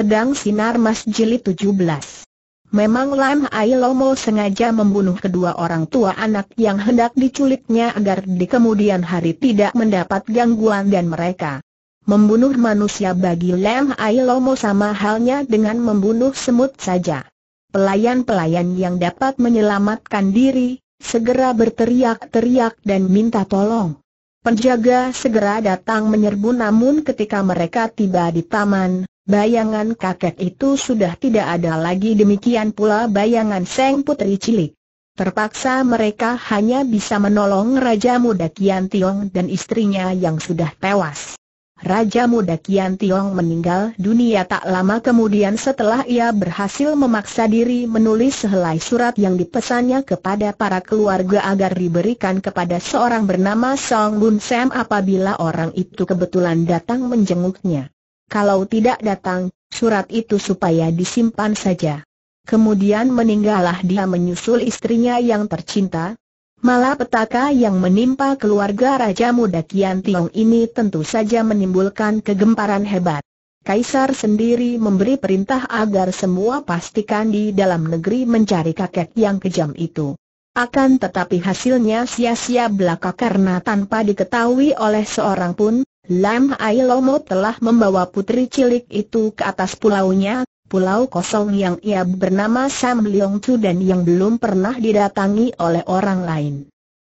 Pedang Sinar Mas Jilid 17 Memang Lam Ai Lomo sengaja membunuh kedua orang tua anak yang hendak diculiknya agar di kemudian hari tidak mendapat gangguan dan mereka. Membunuh manusia bagi Lam Ai Lomo sama halnya dengan membunuh semut saja. Pelayan-pelayan yang dapat menyelamatkan diri, segera berteriak-teriak dan minta tolong. Penjaga segera datang menyerbu namun ketika mereka tiba di taman, bayangan kakek itu sudah tidak ada lagi demikian pula bayangan Seng Putri Cilik. Terpaksa mereka hanya bisa menolong Raja Muda Kian Tiong dan istrinya yang sudah tewas. Raja muda Kian Tiong meninggal dunia tak lama kemudian setelah ia berhasil memaksa diri menulis sehelai surat yang dipesannya kepada para keluarga agar diberikan kepada seorang bernama Song Bun Sam apabila orang itu kebetulan datang menjenguknya. Kalau tidak datang, surat itu supaya disimpan saja. Kemudian meninggallah dia menyusul istrinya yang tercinta, Malah petaka yang menimpa keluarga Raja Muda Kian Tiong ini tentu saja menimbulkan kegemparan hebat. Kaisar sendiri memberi perintah agar semua pastikan di dalam negeri mencari kakek yang kejam itu. Akan tetapi hasilnya sia-sia belaka karena tanpa diketahui oleh seorang pun, Lam Ailomo telah membawa putri cilik itu ke atas pulaunya, pulau kosong yang ia bernama Sam Leong Chu dan yang belum pernah didatangi oleh orang lain.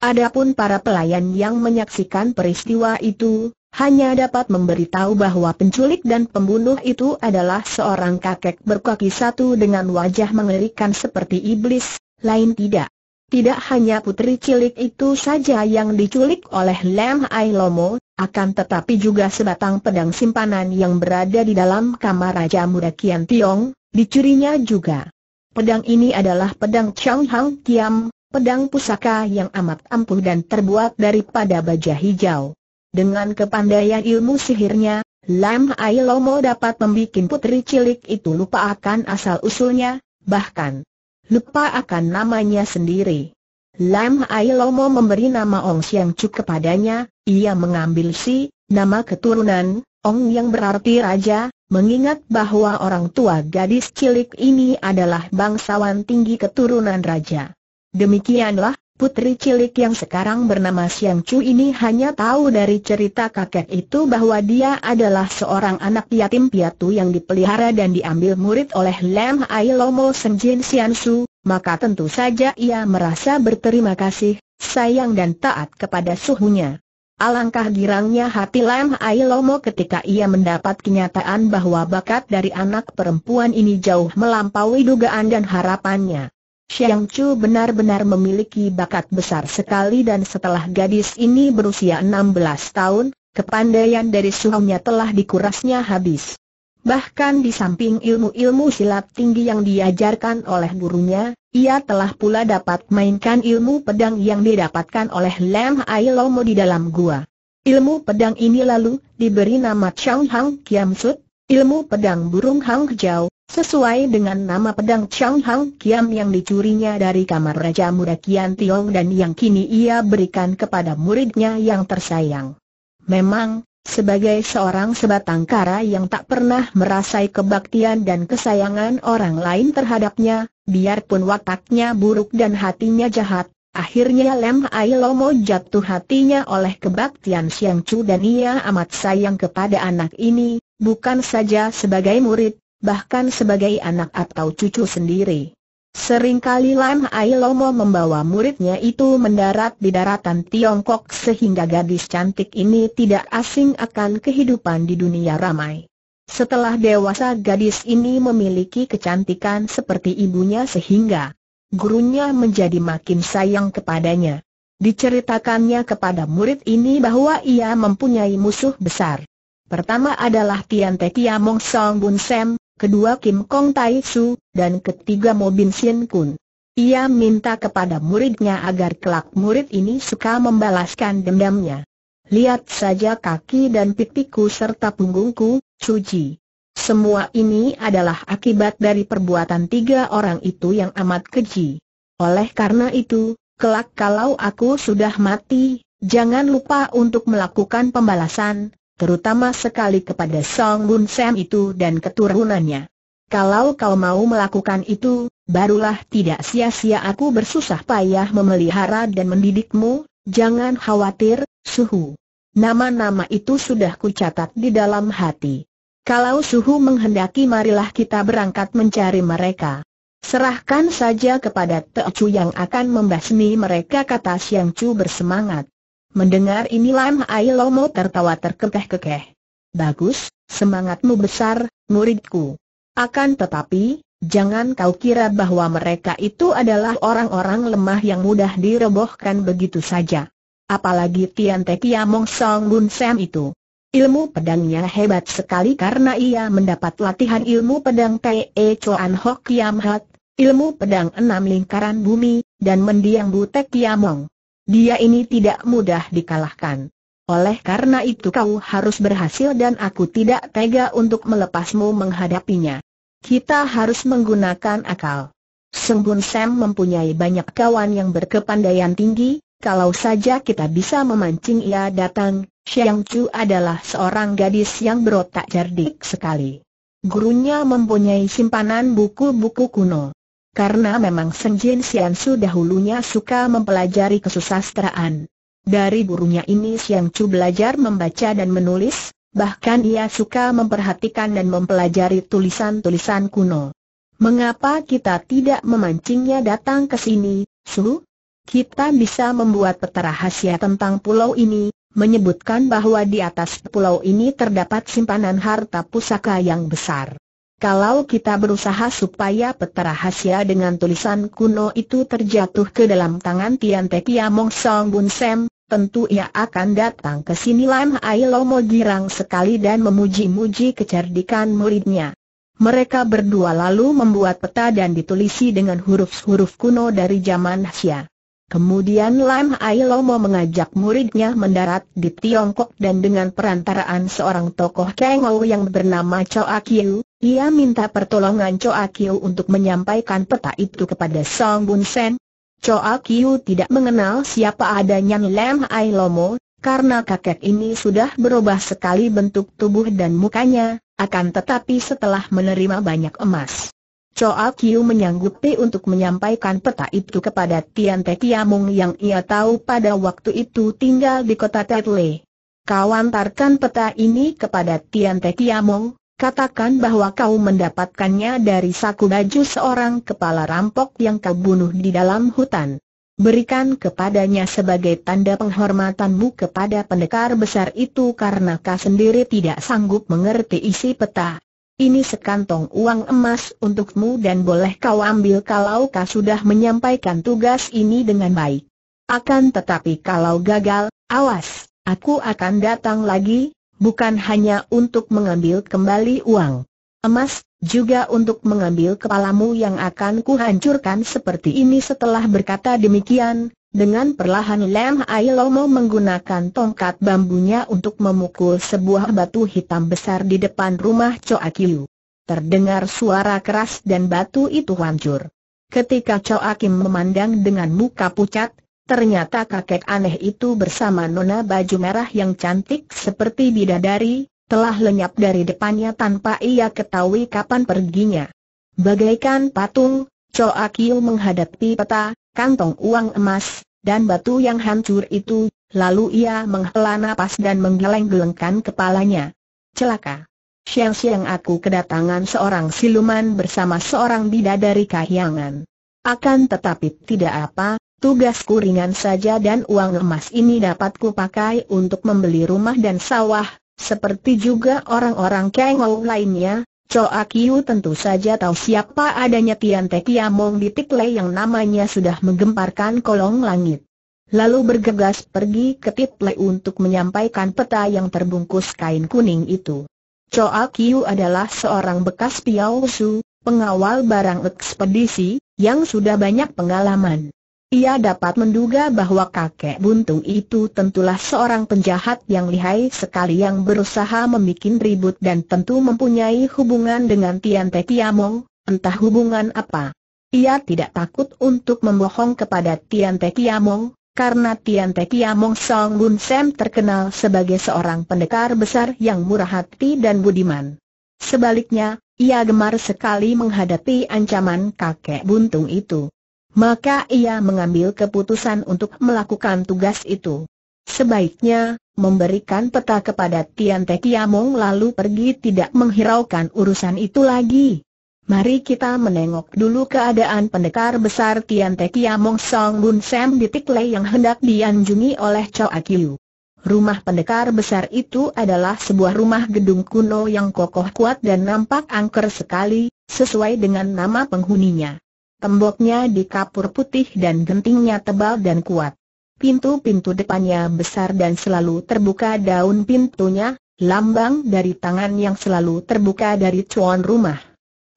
Adapun para pelayan yang menyaksikan peristiwa itu, hanya dapat memberitahu bahwa penculik dan pembunuh itu adalah seorang kakek berkaki satu dengan wajah mengerikan seperti iblis, lain tidak. Tidak hanya putri cilik itu saja yang diculik oleh Lam Ai Lomo, akan tetapi juga sebatang pedang simpanan yang berada di dalam kamar Raja Muda Kian Tiong, dicurinya juga. Pedang ini adalah pedang Chang Hang Kiam, pedang pusaka yang amat ampuh dan terbuat daripada baja hijau. Dengan kepandaian ilmu sihirnya, Lam Ai Lomo dapat membuat putri cilik itu lupa akan asal-usulnya, bahkan lupa akan namanya sendiri. Lam Hai Lomo memberi nama Ong Siang Chu kepadanya, ia mengambil si, nama keturunan, Ong yang berarti raja, mengingat bahwa orang tua gadis cilik ini adalah bangsawan tinggi keturunan raja. Demikianlah, putri cilik yang sekarang bernama Siang Chu ini hanya tahu dari cerita kakek itu bahwa dia adalah seorang anak yatim piatu yang dipelihara dan diambil murid oleh Lam Ai Lomo Senjin Xianshu maka tentu saja ia merasa berterima kasih, sayang dan taat kepada suhunya. Alangkah girangnya hati Lam Ailomo ketika ia mendapat kenyataan bahwa bakat dari anak perempuan ini jauh melampaui dugaan dan harapannya. Xiang Chu benar-benar memiliki bakat besar sekali dan setelah gadis ini berusia 16 tahun, kepandaian dari suhunya telah dikurasnya habis. Bahkan di samping ilmu-ilmu silat tinggi yang diajarkan oleh gurunya, ia telah pula dapat mainkan ilmu pedang yang didapatkan oleh Lam Ai Lomo di dalam gua. Ilmu pedang ini lalu diberi nama Chang Hang Kiam Sut, ilmu pedang burung Hang Jau, sesuai dengan nama pedang Chang Hang Kiam yang dicurinya dari kamar Raja Muda Kian Tiong dan yang kini ia berikan kepada muridnya yang tersayang. Memang, sebagai seorang sebatang kara yang tak pernah merasai kebaktian dan kesayangan orang lain terhadapnya, biarpun wataknya buruk dan hatinya jahat, akhirnya Lem Ailomo jatuh hatinya oleh kebaktian Siang Chu dan ia amat sayang kepada anak ini, bukan saja sebagai murid, bahkan sebagai anak atau cucu sendiri. Seringkali Lam Ailomo Lomo membawa muridnya itu mendarat di daratan Tiongkok sehingga gadis cantik ini tidak asing akan kehidupan di dunia ramai. Setelah dewasa gadis ini memiliki kecantikan seperti ibunya sehingga gurunya menjadi makin sayang kepadanya. Diceritakannya kepada murid ini bahwa ia mempunyai musuh besar. Pertama adalah Tian Te Tia Song Bun Sem, kedua Kim Kong Tai Su, dan ketiga Mo Bin Sien Kun. Ia minta kepada muridnya agar kelak murid ini suka membalaskan dendamnya. Lihat saja kaki dan pipiku serta punggungku, suci. Semua ini adalah akibat dari perbuatan tiga orang itu yang amat keji. Oleh karena itu, kelak kalau aku sudah mati, jangan lupa untuk melakukan pembalasan, terutama sekali kepada Song Bun Sam itu dan keturunannya. Kalau kau mau melakukan itu, barulah tidak sia-sia aku bersusah payah memelihara dan mendidikmu, jangan khawatir, Suhu. Nama-nama itu sudah kucatat di dalam hati. Kalau Suhu menghendaki marilah kita berangkat mencari mereka. Serahkan saja kepada Teochu yang akan membasmi mereka kata Siang Chu bersemangat. Mendengar ini Lam Ai Lomo tertawa terkekeh-kekeh. Bagus, semangatmu besar, muridku. Akan tetapi, jangan kau kira bahwa mereka itu adalah orang-orang lemah yang mudah direbohkan begitu saja. Apalagi Tian Te Kiamong Song Bun Sam itu. Ilmu pedangnya hebat sekali karena ia mendapat latihan ilmu pedang Te e Chuan Hok Kiam Hat, ilmu pedang enam lingkaran bumi, dan mendiang Butek Kiamong. Dia ini tidak mudah dikalahkan. Oleh karena itu kau harus berhasil dan aku tidak tega untuk melepasmu menghadapinya. Kita harus menggunakan akal. Sembun Sam mempunyai banyak kawan yang berkepandaian tinggi, kalau saja kita bisa memancing ia datang, Xiang Chu adalah seorang gadis yang berotak cerdik sekali. Gurunya mempunyai simpanan buku-buku kuno karena memang Senjin Siansu dahulunya suka mempelajari kesusastraan. Dari burunya ini Chu belajar membaca dan menulis, bahkan ia suka memperhatikan dan mempelajari tulisan-tulisan kuno. Mengapa kita tidak memancingnya datang ke sini, Su? Kita bisa membuat peta rahasia tentang pulau ini, menyebutkan bahwa di atas pulau ini terdapat simpanan harta pusaka yang besar. Kalau kita berusaha supaya peta rahasia dengan tulisan kuno itu terjatuh ke dalam tangan Tian Te Mong Song Bun Sem, tentu ia akan datang ke sini Lam Ai Mo girang sekali dan memuji-muji kecerdikan muridnya. Mereka berdua lalu membuat peta dan ditulisi dengan huruf-huruf kuno dari zaman Xia. Kemudian Lam Ailomo mengajak muridnya mendarat di Tiongkok dan dengan perantaraan seorang tokoh Kengou yang bernama Choa Kiu, ia minta pertolongan Choa Kiu untuk menyampaikan peta itu kepada Song Bun Sen. Choa Kiu tidak mengenal siapa adanya Lam Ailomo, karena kakek ini sudah berubah sekali bentuk tubuh dan mukanya, akan tetapi setelah menerima banyak emas Choa Kiu menyanggupi untuk menyampaikan peta itu kepada Tian Te Kiamung yang ia tahu pada waktu itu tinggal di kota Tetle. Kau antarkan peta ini kepada Tian Te Kiamung, katakan bahwa kau mendapatkannya dari saku baju seorang kepala rampok yang kau bunuh di dalam hutan. Berikan kepadanya sebagai tanda penghormatanmu kepada pendekar besar itu karena kau sendiri tidak sanggup mengerti isi peta. Ini sekantong uang emas untukmu dan boleh kau ambil kalau kau sudah menyampaikan tugas ini dengan baik. Akan tetapi kalau gagal, awas, aku akan datang lagi, bukan hanya untuk mengambil kembali uang emas, juga untuk mengambil kepalamu yang akan kuhancurkan seperti ini setelah berkata demikian, dengan perlahan Lem Hai Lomo menggunakan tongkat bambunya untuk memukul sebuah batu hitam besar di depan rumah Choa Kiu. Terdengar suara keras dan batu itu hancur. Ketika Choa Kim memandang dengan muka pucat, ternyata kakek aneh itu bersama nona baju merah yang cantik seperti bidadari, telah lenyap dari depannya tanpa ia ketahui kapan perginya. Bagaikan patung, Choa Kiu menghadapi peta, kantong uang emas, dan batu yang hancur itu, lalu ia menghela napas dan menggeleng-gelengkan kepalanya. Celaka! Siang-siang aku kedatangan seorang siluman bersama seorang bidadari kahyangan. Akan tetapi tidak apa, Tugasku ringan saja dan uang emas ini dapat kupakai untuk membeli rumah dan sawah, seperti juga orang-orang kengol lainnya, Choa Kiu tentu saja tahu siapa adanya Tian Te Kiamong di Tikle yang namanya sudah menggemparkan kolong langit. Lalu bergegas pergi ke Tikle untuk menyampaikan peta yang terbungkus kain kuning itu. Choa Kiu adalah seorang bekas Piao Su, pengawal barang ekspedisi, yang sudah banyak pengalaman. Ia dapat menduga bahwa kakek buntung itu tentulah seorang penjahat yang lihai sekali yang berusaha membuat ribut dan tentu mempunyai hubungan dengan Tian Te Tiamong, entah hubungan apa. Ia tidak takut untuk membohong kepada Tian Te Tiamong, karena Tian Te Tiamong Song Bun Sam terkenal sebagai seorang pendekar besar yang murah hati dan budiman. Sebaliknya, ia gemar sekali menghadapi ancaman kakek buntung itu maka ia mengambil keputusan untuk melakukan tugas itu. Sebaiknya, memberikan peta kepada Tian Te Kiamong lalu pergi tidak menghiraukan urusan itu lagi. Mari kita menengok dulu keadaan pendekar besar Tian Te Kiamong Song Bun Sam di Tikle yang hendak dianjungi oleh Chow Akiu. Rumah pendekar besar itu adalah sebuah rumah gedung kuno yang kokoh kuat dan nampak angker sekali, sesuai dengan nama penghuninya. Temboknya di kapur putih dan gentingnya tebal dan kuat. Pintu-pintu depannya besar dan selalu terbuka daun pintunya, lambang dari tangan yang selalu terbuka dari cuan rumah.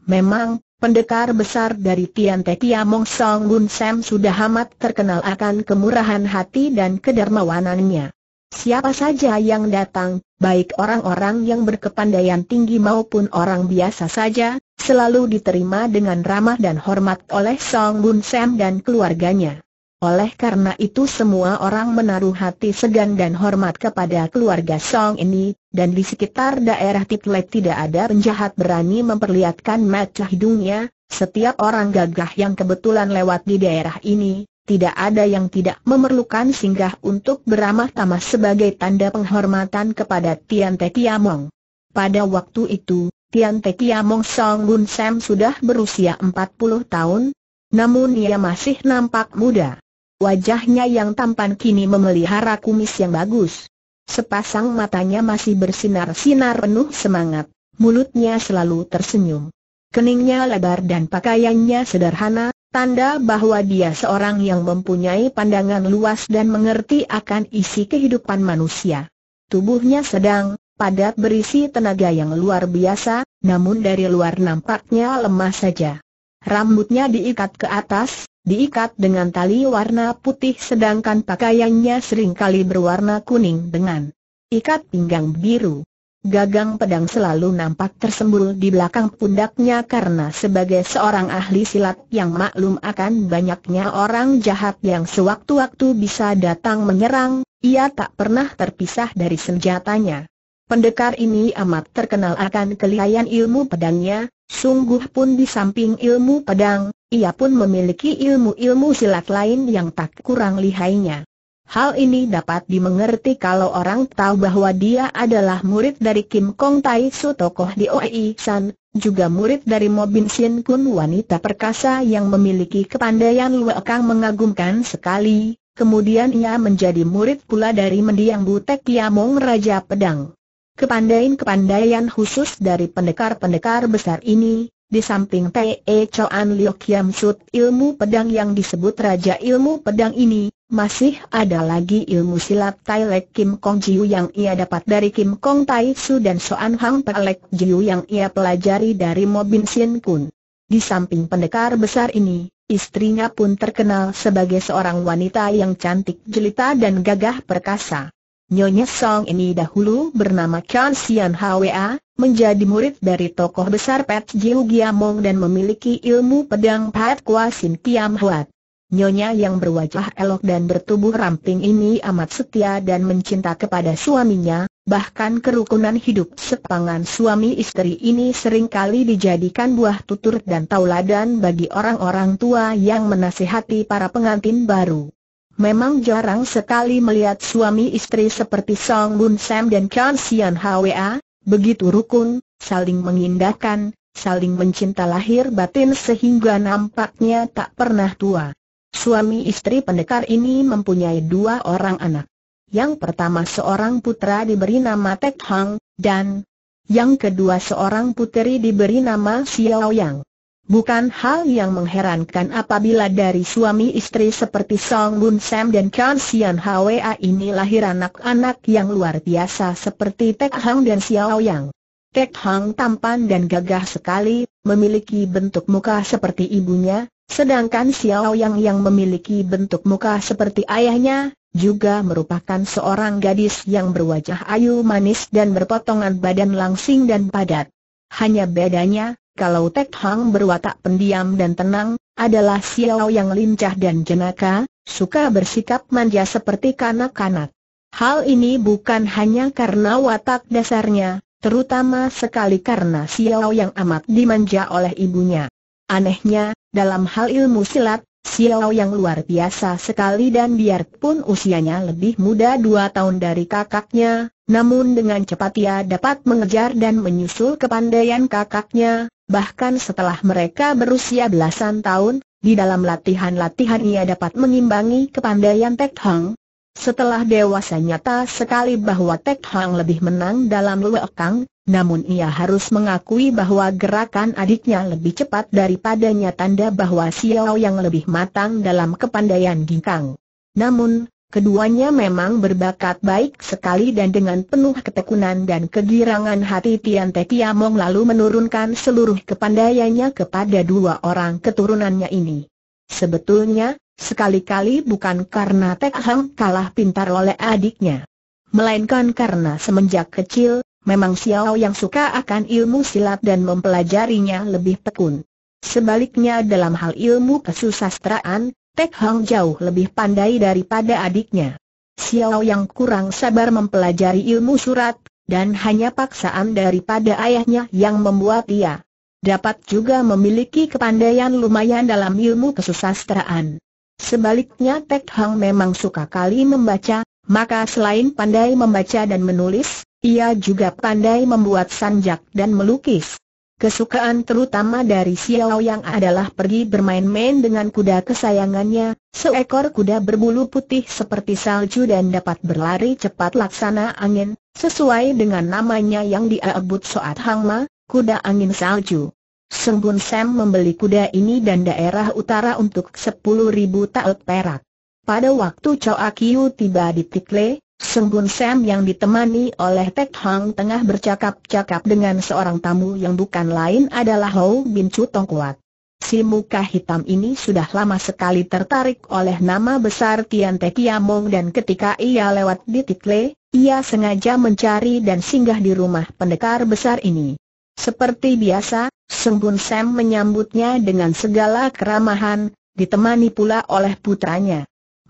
Memang, pendekar besar dari Tian Te Song Gun Sam sudah amat terkenal akan kemurahan hati dan kedermawanannya. Siapa saja yang datang, baik orang-orang yang berkepandaian tinggi maupun orang biasa saja, selalu diterima dengan ramah dan hormat oleh Song Bun Sam dan keluarganya. Oleh karena itu semua orang menaruh hati segan dan hormat kepada keluarga Song ini, dan di sekitar daerah Titlet tidak ada penjahat berani memperlihatkan mata hidungnya, setiap orang gagah yang kebetulan lewat di daerah ini, tidak ada yang tidak memerlukan singgah untuk beramah tamah sebagai tanda penghormatan kepada Tian Te Kiamong. Pada waktu itu, Tian Te Kiamong Song Gun Sam sudah berusia 40 tahun, namun ia masih nampak muda. Wajahnya yang tampan kini memelihara kumis yang bagus. Sepasang matanya masih bersinar-sinar penuh semangat, mulutnya selalu tersenyum. Keningnya lebar dan pakaiannya sederhana, Tanda bahwa dia seorang yang mempunyai pandangan luas dan mengerti akan isi kehidupan manusia. Tubuhnya sedang, padat berisi tenaga yang luar biasa, namun dari luar nampaknya lemah saja. Rambutnya diikat ke atas, diikat dengan tali warna putih sedangkan pakaiannya seringkali berwarna kuning dengan ikat pinggang biru. Gagang pedang selalu nampak tersembul di belakang pundaknya karena sebagai seorang ahli silat yang maklum akan banyaknya orang jahat yang sewaktu-waktu bisa datang menyerang, ia tak pernah terpisah dari senjatanya. Pendekar ini amat terkenal akan kelihayan ilmu pedangnya, sungguh pun di samping ilmu pedang, ia pun memiliki ilmu-ilmu silat lain yang tak kurang lihainya. Hal ini dapat dimengerti kalau orang tahu bahwa dia adalah murid dari Kim Kong Tai Su tokoh di Oei San, juga murid dari Mo Bin Sin Kun wanita perkasa yang memiliki kepandaian luekang mengagumkan sekali, kemudian ia menjadi murid pula dari mendiang Butek Kiamong Raja Pedang. Kepandaian-kepandaian khusus dari pendekar-pendekar besar ini, di samping P.E. Choan Liu Kiam Sut ilmu pedang yang disebut Raja Ilmu Pedang ini, masih ada lagi ilmu silat Tai Lek Kim Kong Jiu yang ia dapat dari Kim Kong Tai Su dan Soan Hang Pelek Jiu yang ia pelajari dari Mo Bin Sien Kun. Di samping pendekar besar ini, istrinya pun terkenal sebagai seorang wanita yang cantik jelita dan gagah perkasa. Nyonya Song ini dahulu bernama Chan Sian Hwa, menjadi murid dari tokoh besar Pet Jiu Giamong dan memiliki ilmu pedang Pat Kwa Sin Tiam Huat. Nyonya yang berwajah elok dan bertubuh ramping ini amat setia dan mencinta kepada suaminya, bahkan kerukunan hidup sepangan suami istri ini seringkali dijadikan buah tutur dan tauladan bagi orang-orang tua yang menasihati para pengantin baru. Memang jarang sekali melihat suami istri seperti Song Bun Sam dan Kian Sian Hwa, begitu rukun, saling mengindahkan, saling mencinta lahir batin sehingga nampaknya tak pernah tua. Suami istri pendekar ini mempunyai dua orang anak. Yang pertama seorang putra diberi nama Tek Hang, dan yang kedua seorang puteri diberi nama Xiao Yang. Bukan hal yang mengherankan apabila dari suami istri seperti Song Bun Sam dan Kan Sian Hwa ini lahir anak-anak yang luar biasa seperti Tek Hang dan Xiao Yang. Tek Hang tampan dan gagah sekali, memiliki bentuk muka seperti ibunya, sedangkan Xiao Yang yang memiliki bentuk muka seperti ayahnya, juga merupakan seorang gadis yang berwajah ayu manis dan berpotongan badan langsing dan padat. Hanya bedanya, kalau Tek Hang berwatak pendiam dan tenang, adalah Xiao yang lincah dan jenaka, suka bersikap manja seperti kanak-kanak. Hal ini bukan hanya karena watak dasarnya, terutama sekali karena Xiao yang amat dimanja oleh ibunya. Anehnya, dalam hal ilmu silat, Xiao yang luar biasa sekali dan biarpun usianya lebih muda dua tahun dari kakaknya, namun dengan cepat ia dapat mengejar dan menyusul kepandaian kakaknya, bahkan setelah mereka berusia belasan tahun, di dalam latihan-latihan ia dapat mengimbangi kepandaian Tek Hang. Setelah dewasa nyata sekali bahwa Tek Hang lebih menang dalam luekang, namun ia harus mengakui bahwa gerakan adiknya lebih cepat daripadanya tanda bahwa Xiao yang lebih matang dalam kepandaian Kang. Namun, Keduanya memang berbakat baik sekali dan dengan penuh ketekunan dan kegirangan hati Tian Te Tiamong lalu menurunkan seluruh kepandaiannya kepada dua orang keturunannya ini. Sebetulnya, sekali-kali bukan karena Tek Hang kalah pintar oleh adiknya. Melainkan karena semenjak kecil, memang Xiao yang suka akan ilmu silat dan mempelajarinya lebih tekun. Sebaliknya dalam hal ilmu kesusastraan, Pek Hang jauh lebih pandai daripada adiknya. Xiao yang kurang sabar mempelajari ilmu surat, dan hanya paksaan daripada ayahnya yang membuat ia dapat juga memiliki kepandaian lumayan dalam ilmu kesusastraan. Sebaliknya Tek Hang memang suka kali membaca, maka selain pandai membaca dan menulis, ia juga pandai membuat sanjak dan melukis. Kesukaan terutama dari Xiao Yang adalah pergi bermain-main dengan kuda kesayangannya, seekor kuda berbulu putih seperti salju dan dapat berlari cepat laksana angin, sesuai dengan namanya yang dia Soat Hangma, kuda angin salju. Sembun Sam membeli kuda ini dan daerah utara untuk 10.000 tael perak. Pada waktu Choa Kiu tiba di Tikle, Sembun Sam yang ditemani oleh Tek Hang tengah bercakap-cakap dengan seorang tamu yang bukan lain adalah Hou Bin Chu Tong Kuat. Si muka hitam ini sudah lama sekali tertarik oleh nama besar Tian Te Kiamong dan ketika ia lewat di Tikle, ia sengaja mencari dan singgah di rumah pendekar besar ini. Seperti biasa, Sembun Sam menyambutnya dengan segala keramahan, ditemani pula oleh putranya.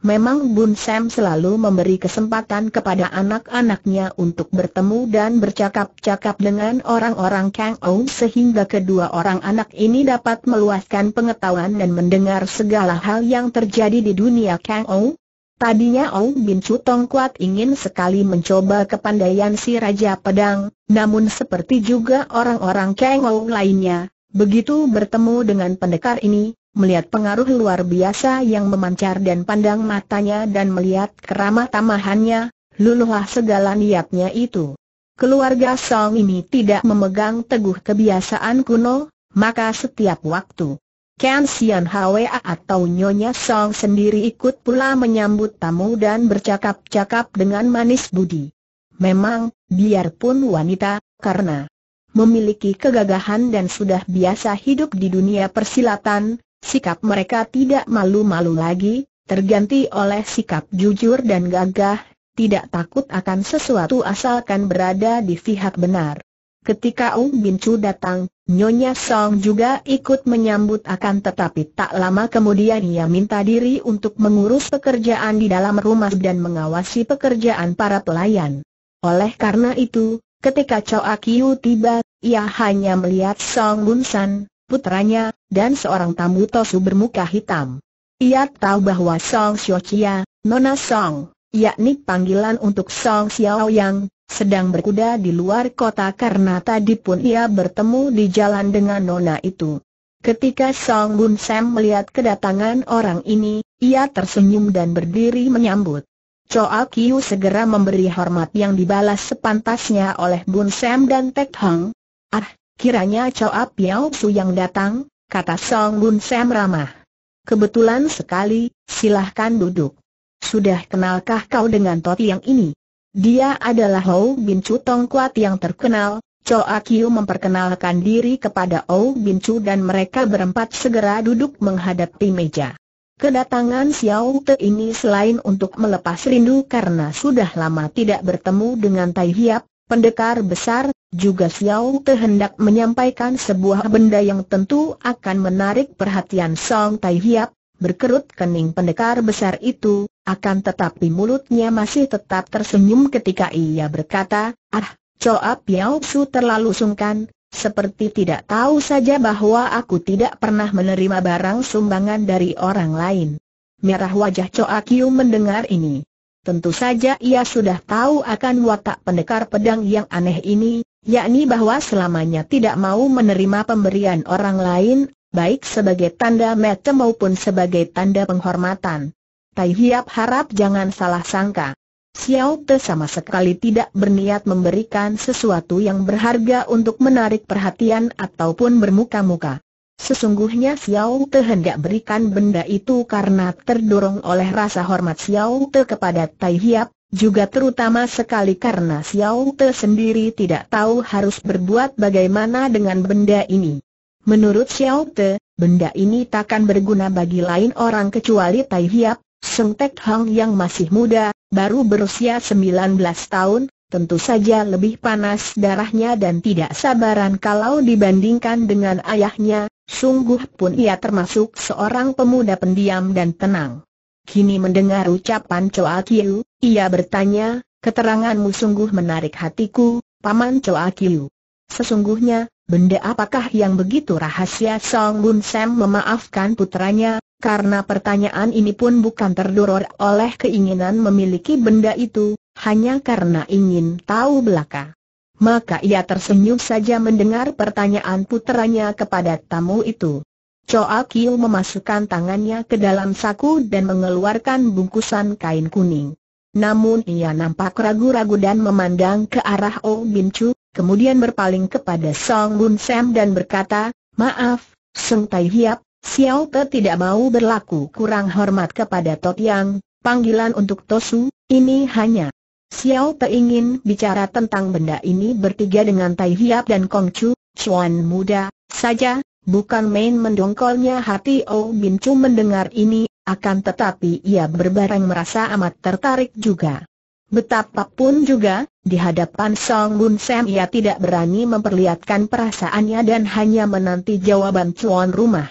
Memang Bun Sam selalu memberi kesempatan kepada anak-anaknya untuk bertemu dan bercakap-cakap dengan orang-orang Kang Ou sehingga kedua orang anak ini dapat meluaskan pengetahuan dan mendengar segala hal yang terjadi di dunia Kang Ou. Tadinya Ou Bin Chu Tong Kuat ingin sekali mencoba kepandaian si Raja Pedang, namun seperti juga orang-orang Kang Ou lainnya, begitu bertemu dengan pendekar ini, melihat pengaruh luar biasa yang memancar dan pandang matanya dan melihat kerama tamahannya, luluhlah segala niatnya itu. Keluarga Song ini tidak memegang teguh kebiasaan kuno, maka setiap waktu Ken Sian Hwa atau Nyonya Song sendiri ikut pula menyambut tamu dan bercakap-cakap dengan manis budi. Memang, biarpun wanita, karena memiliki kegagahan dan sudah biasa hidup di dunia persilatan, Sikap mereka tidak malu-malu lagi, terganti oleh sikap jujur dan gagah, tidak takut akan sesuatu asalkan berada di pihak benar. Ketika Ung Bin Chu datang, Nyonya Song juga ikut menyambut akan tetapi tak lama kemudian ia minta diri untuk mengurus pekerjaan di dalam rumah dan mengawasi pekerjaan para pelayan. Oleh karena itu, ketika Choa Kiu tiba, ia hanya melihat Song Bun San, putranya, dan seorang tamu Tosu bermuka hitam. Ia tahu bahwa Song Xiochia, Nona Song, yakni panggilan untuk Song Xiao Yang, sedang berkuda di luar kota karena tadi pun ia bertemu di jalan dengan Nona itu. Ketika Song Bun Sam melihat kedatangan orang ini, ia tersenyum dan berdiri menyambut. Choa Kiu segera memberi hormat yang dibalas sepantasnya oleh Bun Sam dan Tek Hong. Ah, kiranya Choa Piao Su yang datang, kata Song Bun Sam ramah. Kebetulan sekali, silahkan duduk. Sudah kenalkah kau dengan Toti yang ini? Dia adalah Hou Bin Chu Tong Kuat yang terkenal, Choa Kiu memperkenalkan diri kepada Hou Bin Chu dan mereka berempat segera duduk menghadapi meja. Kedatangan Xiao Te ini selain untuk melepas rindu karena sudah lama tidak bertemu dengan Tai Hiap, Pendekar besar, juga Xiao Te hendak menyampaikan sebuah benda yang tentu akan menarik perhatian Song Tai Hiap, berkerut kening pendekar besar itu, akan tetapi mulutnya masih tetap tersenyum ketika ia berkata, Ah, Choa Piao Su terlalu sungkan, seperti tidak tahu saja bahwa aku tidak pernah menerima barang sumbangan dari orang lain. Merah wajah Choa Kiu mendengar ini. Tentu saja ia sudah tahu akan watak pendekar pedang yang aneh ini, yakni bahwa selamanya tidak mau menerima pemberian orang lain, baik sebagai tanda mete maupun sebagai tanda penghormatan. Tai Hiap harap jangan salah sangka. Xiao Te sama sekali tidak berniat memberikan sesuatu yang berharga untuk menarik perhatian ataupun bermuka-muka. Sesungguhnya Xiao Te hendak berikan benda itu karena terdorong oleh rasa hormat Xiao Te kepada Tai Hiap, juga terutama sekali karena Xiao Te sendiri tidak tahu harus berbuat bagaimana dengan benda ini. Menurut Xiao Te, benda ini takkan berguna bagi lain orang kecuali Tai Hiap, Seng Tek Hang yang masih muda, baru berusia 19 tahun, tentu saja lebih panas darahnya dan tidak sabaran kalau dibandingkan dengan ayahnya, Sungguh pun ia termasuk seorang pemuda pendiam dan tenang. Kini mendengar ucapan Choa Kiu, ia bertanya, keteranganmu sungguh menarik hatiku, Paman Choa Kiu. Sesungguhnya, benda apakah yang begitu rahasia Song Bun Sam memaafkan putranya, karena pertanyaan ini pun bukan terdoror oleh keinginan memiliki benda itu, hanya karena ingin tahu belaka maka ia tersenyum saja mendengar pertanyaan putranya kepada tamu itu. Choa Kiu memasukkan tangannya ke dalam saku dan mengeluarkan bungkusan kain kuning. Namun ia nampak ragu-ragu dan memandang ke arah Oh Bin Chu, kemudian berpaling kepada Song Bun Sam dan berkata, Maaf, Seng Tai Hiap, Xiao Te tidak mau berlaku kurang hormat kepada Tot Yang, panggilan untuk Tosu, ini hanya Xiao Te ingin bicara tentang benda ini bertiga dengan Tai Hiap dan Kong Chu, Chuan muda, saja, bukan main mendongkolnya hati O Bin Chu mendengar ini, akan tetapi ia berbareng merasa amat tertarik juga. Betapapun juga, di hadapan Song Bun Sam ia tidak berani memperlihatkan perasaannya dan hanya menanti jawaban Chuan rumah.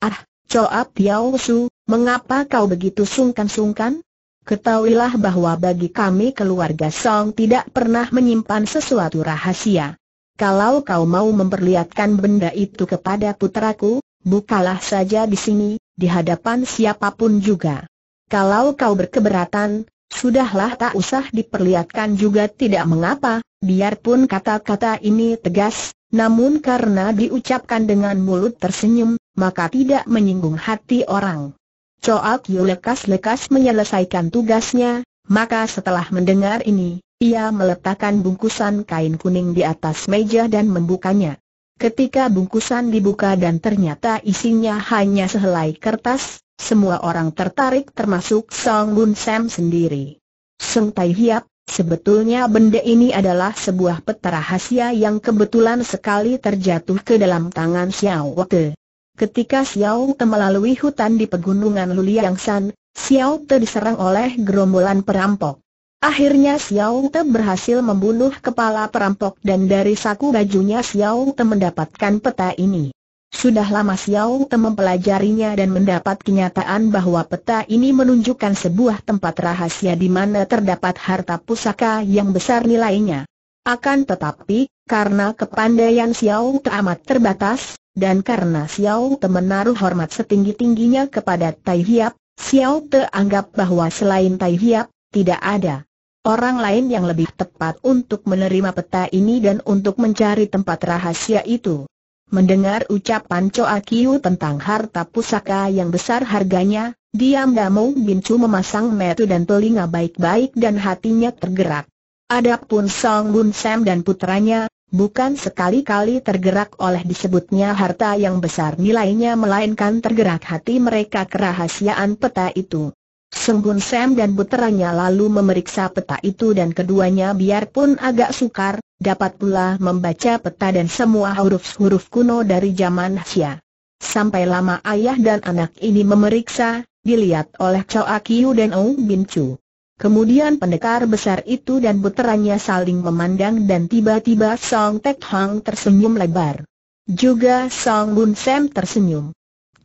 Ah, Coap Piao Su, mengapa kau begitu sungkan-sungkan? Ketahuilah bahwa bagi kami keluarga Song tidak pernah menyimpan sesuatu rahasia. Kalau kau mau memperlihatkan benda itu kepada putraku, bukalah saja di sini, di hadapan siapapun juga. Kalau kau berkeberatan, sudahlah tak usah diperlihatkan juga tidak mengapa, biarpun kata-kata ini tegas, namun karena diucapkan dengan mulut tersenyum, maka tidak menyinggung hati orang. Coak Yu lekas-lekas menyelesaikan tugasnya, maka setelah mendengar ini, ia meletakkan bungkusan kain kuning di atas meja dan membukanya. Ketika bungkusan dibuka dan ternyata isinya hanya sehelai kertas, semua orang tertarik termasuk Song Bun Sam sendiri. Sung Tai Hiap, sebetulnya benda ini adalah sebuah peta rahasia yang kebetulan sekali terjatuh ke dalam tangan Xiao Wote. Ketika Xiao Te melalui hutan di pegunungan Luliang Xiao Te diserang oleh gerombolan perampok. Akhirnya Xiao Te berhasil membunuh kepala perampok dan dari saku bajunya Xiao Te mendapatkan peta ini. Sudah lama Xiao Te mempelajarinya dan mendapat kenyataan bahwa peta ini menunjukkan sebuah tempat rahasia di mana terdapat harta pusaka yang besar nilainya. Akan tetapi, karena kepandaian Xiao Te amat terbatas, dan karena Xiao Te menaruh hormat setinggi-tingginya kepada Tai Hiap, Xiao Te anggap bahwa selain Tai Hiap, tidak ada orang lain yang lebih tepat untuk menerima peta ini dan untuk mencari tempat rahasia itu. Mendengar ucapan Choa Kiu tentang harta pusaka yang besar harganya, diam Damo Chu memasang metu dan telinga baik-baik dan hatinya tergerak. Adapun Song Bun Sam dan putranya, bukan sekali-kali tergerak oleh disebutnya harta yang besar nilainya melainkan tergerak hati mereka kerahasiaan peta itu. Senggun Sam dan puteranya lalu memeriksa peta itu dan keduanya biarpun agak sukar, dapat pula membaca peta dan semua huruf-huruf kuno dari zaman Asia. Sampai lama ayah dan anak ini memeriksa, dilihat oleh Choa Kiu dan Ong Bin Chu. Kemudian pendekar besar itu dan puteranya saling memandang dan tiba-tiba Song Tek Hang tersenyum lebar. Juga Song Bun Sam tersenyum.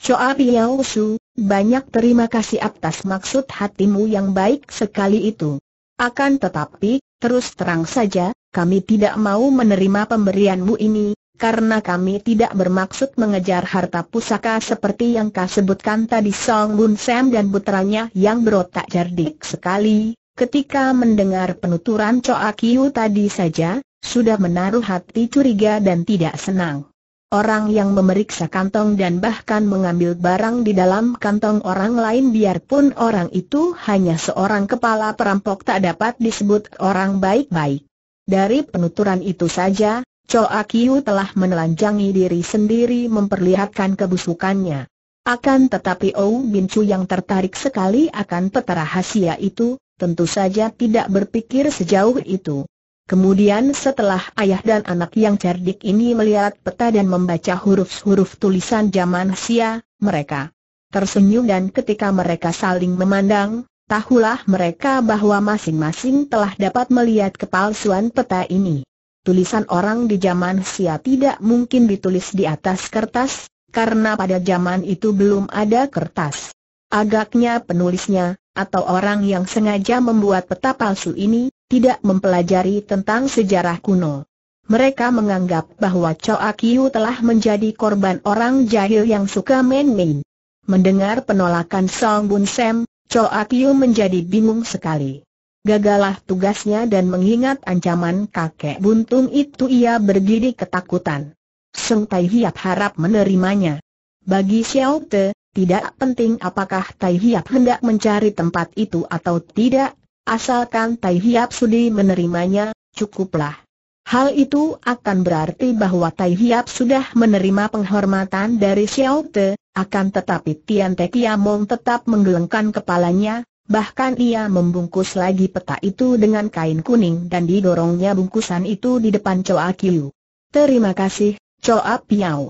Choa Piao Su, banyak terima kasih atas maksud hatimu yang baik sekali itu. Akan tetapi, terus terang saja, kami tidak mau menerima pemberianmu ini, karena kami tidak bermaksud mengejar harta pusaka seperti yang kau sebutkan tadi Song Bun Sam dan putranya yang berotak cerdik sekali. Ketika mendengar penuturan Choa Kiu tadi saja, sudah menaruh hati curiga dan tidak senang. Orang yang memeriksa kantong dan bahkan mengambil barang di dalam kantong orang lain biarpun orang itu hanya seorang kepala perampok tak dapat disebut orang baik-baik. Dari penuturan itu saja, Choa Kiu telah menelanjangi diri sendiri memperlihatkan kebusukannya. Akan tetapi Ou Bin Chu yang tertarik sekali akan peta rahasia itu, tentu saja tidak berpikir sejauh itu. Kemudian setelah ayah dan anak yang cerdik ini melihat peta dan membaca huruf-huruf tulisan zaman Sia, mereka tersenyum dan ketika mereka saling memandang, tahulah mereka bahwa masing-masing telah dapat melihat kepalsuan peta ini tulisan orang di zaman sia tidak mungkin ditulis di atas kertas, karena pada zaman itu belum ada kertas. Agaknya penulisnya, atau orang yang sengaja membuat peta palsu ini, tidak mempelajari tentang sejarah kuno. Mereka menganggap bahwa Choa Kiu telah menjadi korban orang jahil yang suka main-main. Mendengar penolakan Song Bun Sam, Choa Kiu menjadi bingung sekali. Gagalah tugasnya dan mengingat ancaman kakek buntung itu ia berdiri ketakutan. Seng Tai Hiap harap menerimanya. Bagi Xiao Te, tidak penting apakah Tai Hiap hendak mencari tempat itu atau tidak, asalkan Tai Hiap sudi menerimanya, cukuplah. Hal itu akan berarti bahwa Tai Hiap sudah menerima penghormatan dari Xiao Te, akan tetapi Tian Te Kiamong tetap menggelengkan kepalanya, Bahkan ia membungkus lagi peta itu dengan kain kuning dan didorongnya bungkusan itu di depan Choa Kiu. Terima kasih, Choa Piao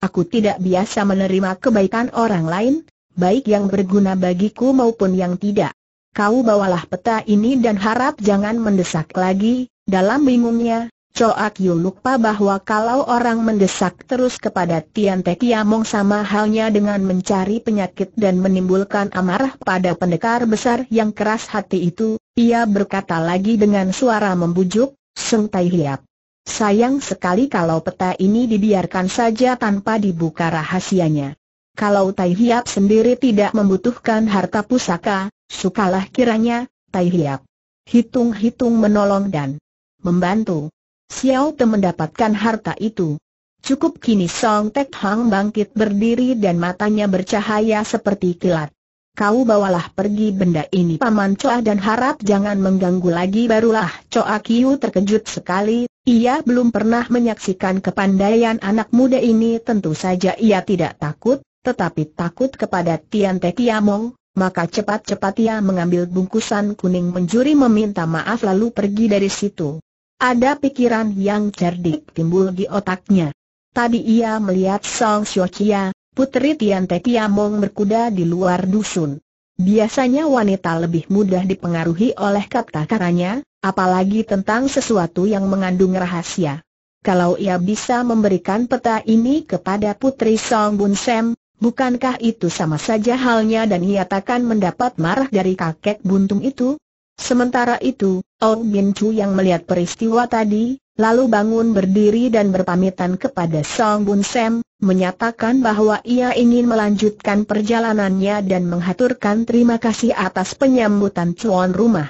Aku tidak biasa menerima kebaikan orang lain, baik yang berguna bagiku maupun yang tidak. Kau bawalah peta ini dan harap jangan mendesak lagi, dalam bingungnya, Coak Yu lupa bahwa kalau orang mendesak terus kepada Tian Te Kiamong sama halnya dengan mencari penyakit dan menimbulkan amarah pada pendekar besar yang keras hati itu, ia berkata lagi dengan suara membujuk, Seng Tai Hiap. Sayang sekali kalau peta ini dibiarkan saja tanpa dibuka rahasianya. Kalau Tai Hiap sendiri tidak membutuhkan harta pusaka, sukalah kiranya, Tai Hiap. Hitung-hitung menolong dan membantu. Xiao Te mendapatkan harta itu. Cukup kini Song Tek Hang bangkit berdiri dan matanya bercahaya seperti kilat. Kau bawalah pergi benda ini Paman Coa dan harap jangan mengganggu lagi Barulah Coa Kiu terkejut sekali, ia belum pernah menyaksikan kepandaian anak muda ini Tentu saja ia tidak takut, tetapi takut kepada Tian Te Kiamong Maka cepat-cepat ia mengambil bungkusan kuning menjuri meminta maaf lalu pergi dari situ ada pikiran yang cerdik timbul di otaknya. Tadi ia melihat Song Xiochia, putri Tian Te Tiamong berkuda di luar dusun. Biasanya wanita lebih mudah dipengaruhi oleh kata-katanya, apalagi tentang sesuatu yang mengandung rahasia. Kalau ia bisa memberikan peta ini kepada putri Song Bun Sem, bukankah itu sama saja halnya dan ia takkan mendapat marah dari kakek buntung itu? Sementara itu, Ong Bin Chu yang melihat peristiwa tadi, lalu bangun berdiri dan berpamitan kepada Song Bun Sam, menyatakan bahwa ia ingin melanjutkan perjalanannya dan menghaturkan terima kasih atas penyambutan cuan rumah.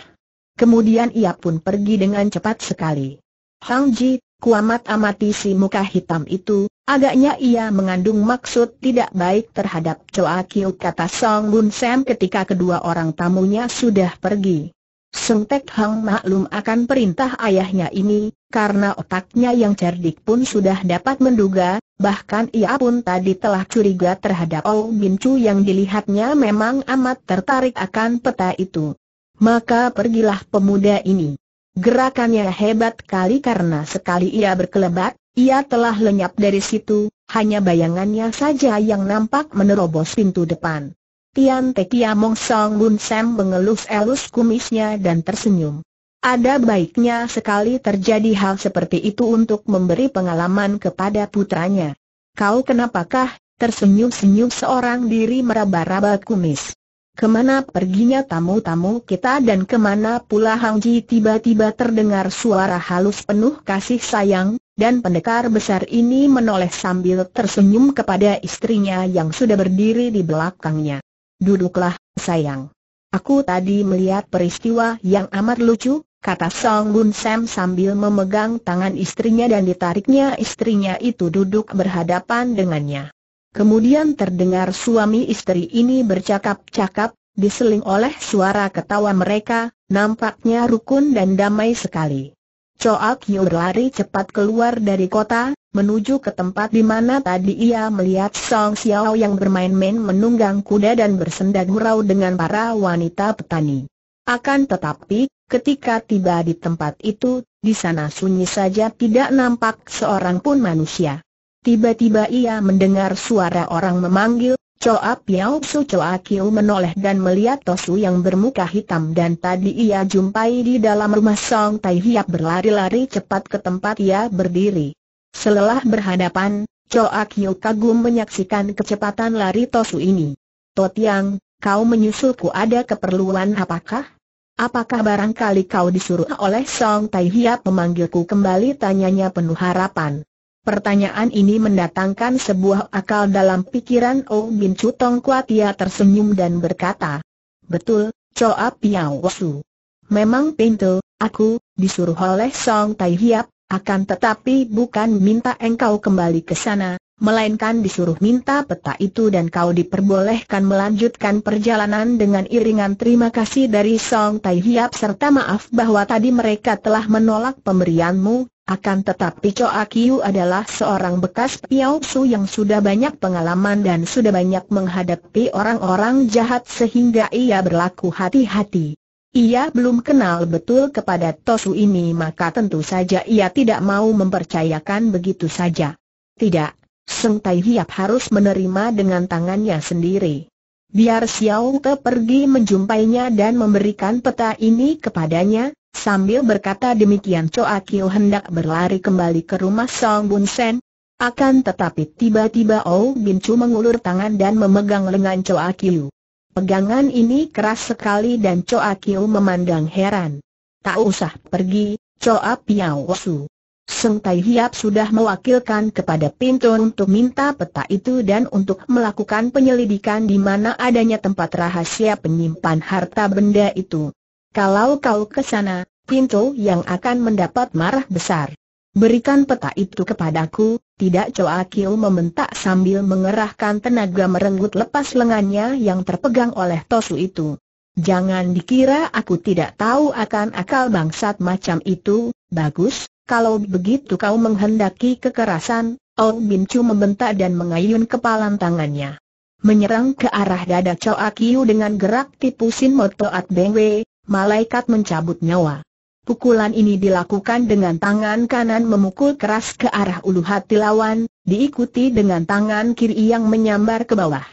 Kemudian ia pun pergi dengan cepat sekali. Hang Ji, kuamat amati si muka hitam itu, agaknya ia mengandung maksud tidak baik terhadap Choa Kiu kata Song Bun Sam ketika kedua orang tamunya sudah pergi. Sengtek Hang maklum akan perintah ayahnya ini, karena otaknya yang cerdik pun sudah dapat menduga, bahkan ia pun tadi telah curiga terhadap Ou Bin Chu yang dilihatnya memang amat tertarik akan peta itu. Maka pergilah pemuda ini. Gerakannya hebat kali karena sekali ia berkelebat, ia telah lenyap dari situ, hanya bayangannya saja yang nampak menerobos pintu depan. Tian Te Mong Song Bun Sam mengelus-elus kumisnya dan tersenyum. Ada baiknya sekali terjadi hal seperti itu untuk memberi pengalaman kepada putranya. Kau kenapakah? Tersenyum-senyum seorang diri meraba-raba kumis. Kemana perginya tamu-tamu kita dan kemana pula Hang Ji tiba-tiba terdengar suara halus penuh kasih sayang, dan pendekar besar ini menoleh sambil tersenyum kepada istrinya yang sudah berdiri di belakangnya. Duduklah, sayang. Aku tadi melihat peristiwa yang amat lucu, kata Song Bun Sam sambil memegang tangan istrinya dan ditariknya istrinya itu duduk berhadapan dengannya. Kemudian terdengar suami istri ini bercakap-cakap, diseling oleh suara ketawa mereka, nampaknya rukun dan damai sekali. Coak Kyu berlari cepat keluar dari kota, menuju ke tempat di mana tadi ia melihat Song Xiao yang bermain-main menunggang kuda dan bersenda gurau dengan para wanita petani. Akan tetapi, ketika tiba di tempat itu, di sana sunyi saja tidak nampak seorang pun manusia. Tiba-tiba ia mendengar suara orang memanggil, Choa Piao Su Choa Kiu menoleh dan melihat Tosu yang bermuka hitam dan tadi ia jumpai di dalam rumah Song Tai Hiap berlari-lari cepat ke tempat ia berdiri. Selelah berhadapan, Coak Yul kagum menyaksikan kecepatan lari Tosu ini. Totiang, kau menyusulku ada keperluan apakah? Apakah barangkali kau disuruh oleh Song Tai Hia memanggilku kembali tanyanya penuh harapan. Pertanyaan ini mendatangkan sebuah akal dalam pikiran Oh Bin Chu Tong Kuatia tersenyum dan berkata, Betul, Choa Piao Su. Memang pintu, aku, disuruh oleh Song Tai Hiap, akan tetapi bukan minta engkau kembali ke sana, melainkan disuruh minta peta itu dan kau diperbolehkan melanjutkan perjalanan dengan iringan terima kasih dari Song Tai Hiap serta maaf bahwa tadi mereka telah menolak pemberianmu, akan tetapi Choa Kiu adalah seorang bekas Piao Su yang sudah banyak pengalaman dan sudah banyak menghadapi orang-orang jahat sehingga ia berlaku hati-hati. Ia belum kenal betul kepada Tosu ini maka tentu saja ia tidak mau mempercayakan begitu saja. Tidak, Seng Tai Hiap harus menerima dengan tangannya sendiri. Biar Xiao Te pergi menjumpainya dan memberikan peta ini kepadanya, sambil berkata demikian Choa Kiu hendak berlari kembali ke rumah Song Bun Sen. Akan tetapi tiba-tiba Oh Bin Chu mengulur tangan dan memegang lengan Choa Kiu. Pegangan ini keras sekali dan Choa Kiu memandang heran. Tak usah pergi, Choa Piao Su. Seng Tai Hiap sudah mewakilkan kepada Pinto untuk minta peta itu dan untuk melakukan penyelidikan di mana adanya tempat rahasia penyimpan harta benda itu. Kalau kau ke sana, Pinto yang akan mendapat marah besar. Berikan peta itu kepadaku, tidak Choa Kiu membentak sambil mengerahkan tenaga merenggut lepas lengannya yang terpegang oleh Tosu itu. Jangan dikira aku tidak tahu akan akal bangsat macam itu, bagus, kalau begitu kau menghendaki kekerasan, Ong Bin Chu membentak dan mengayun kepalan tangannya. Menyerang ke arah dada Choa Kiu dengan gerak tipu Sin Moto Motoat Bengwe, malaikat mencabut nyawa. Pukulan ini dilakukan dengan tangan kanan memukul keras ke arah ulu hati lawan, diikuti dengan tangan kiri yang menyambar ke bawah.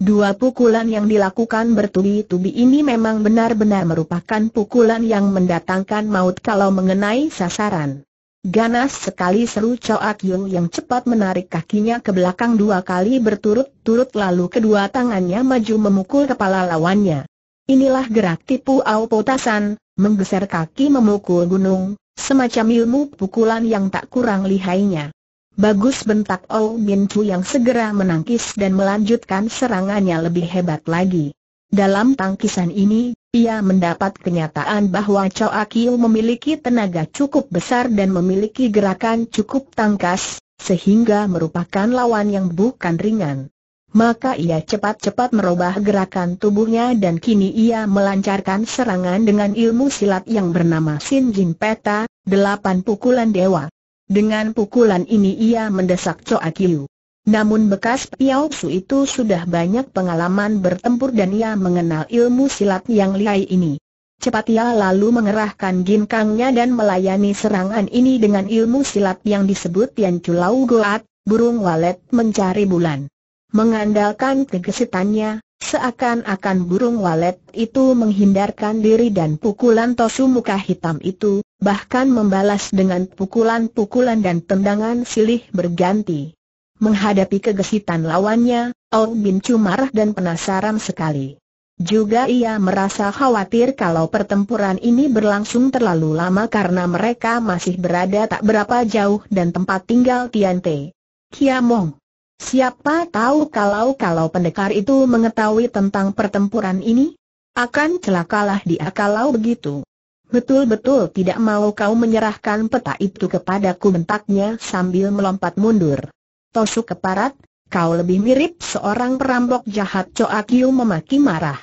Dua pukulan yang dilakukan bertubi-tubi ini memang benar-benar merupakan pukulan yang mendatangkan maut kalau mengenai sasaran. Ganas sekali seru Ak Yung yang cepat menarik kakinya ke belakang dua kali berturut-turut lalu kedua tangannya maju memukul kepala lawannya. Inilah gerak tipu au potasan, menggeser kaki memukul gunung, semacam ilmu pukulan yang tak kurang lihainya. Bagus bentak Ou Min Chu yang segera menangkis dan melanjutkan serangannya lebih hebat lagi. Dalam tangkisan ini, ia mendapat kenyataan bahwa Chow Kiu memiliki tenaga cukup besar dan memiliki gerakan cukup tangkas, sehingga merupakan lawan yang bukan ringan maka ia cepat-cepat merubah gerakan tubuhnya dan kini ia melancarkan serangan dengan ilmu silat yang bernama Sin Jin Peta, delapan pukulan dewa. Dengan pukulan ini ia mendesak Choa Kiu. Namun bekas Piao Su itu sudah banyak pengalaman bertempur dan ia mengenal ilmu silat yang lihai ini. Cepat ia lalu mengerahkan ginkangnya dan melayani serangan ini dengan ilmu silat yang disebut Tian Chulau Goat, burung walet mencari bulan. Mengandalkan kegesitannya, seakan-akan burung walet itu menghindarkan diri dan pukulan tosu muka hitam itu, bahkan membalas dengan pukulan-pukulan dan tendangan silih berganti. Menghadapi kegesitan lawannya, Ao Bin Chu marah dan penasaran sekali. Juga ia merasa khawatir kalau pertempuran ini berlangsung terlalu lama karena mereka masih berada tak berapa jauh dan tempat tinggal Tian Te. Kiamong Siapa tahu kalau-kalau pendekar itu mengetahui tentang pertempuran ini? Akan celakalah dia kalau begitu. Betul-betul tidak mau kau menyerahkan peta itu kepadaku bentaknya sambil melompat mundur. Tosu keparat, kau lebih mirip seorang perampok jahat Coakyu memaki marah.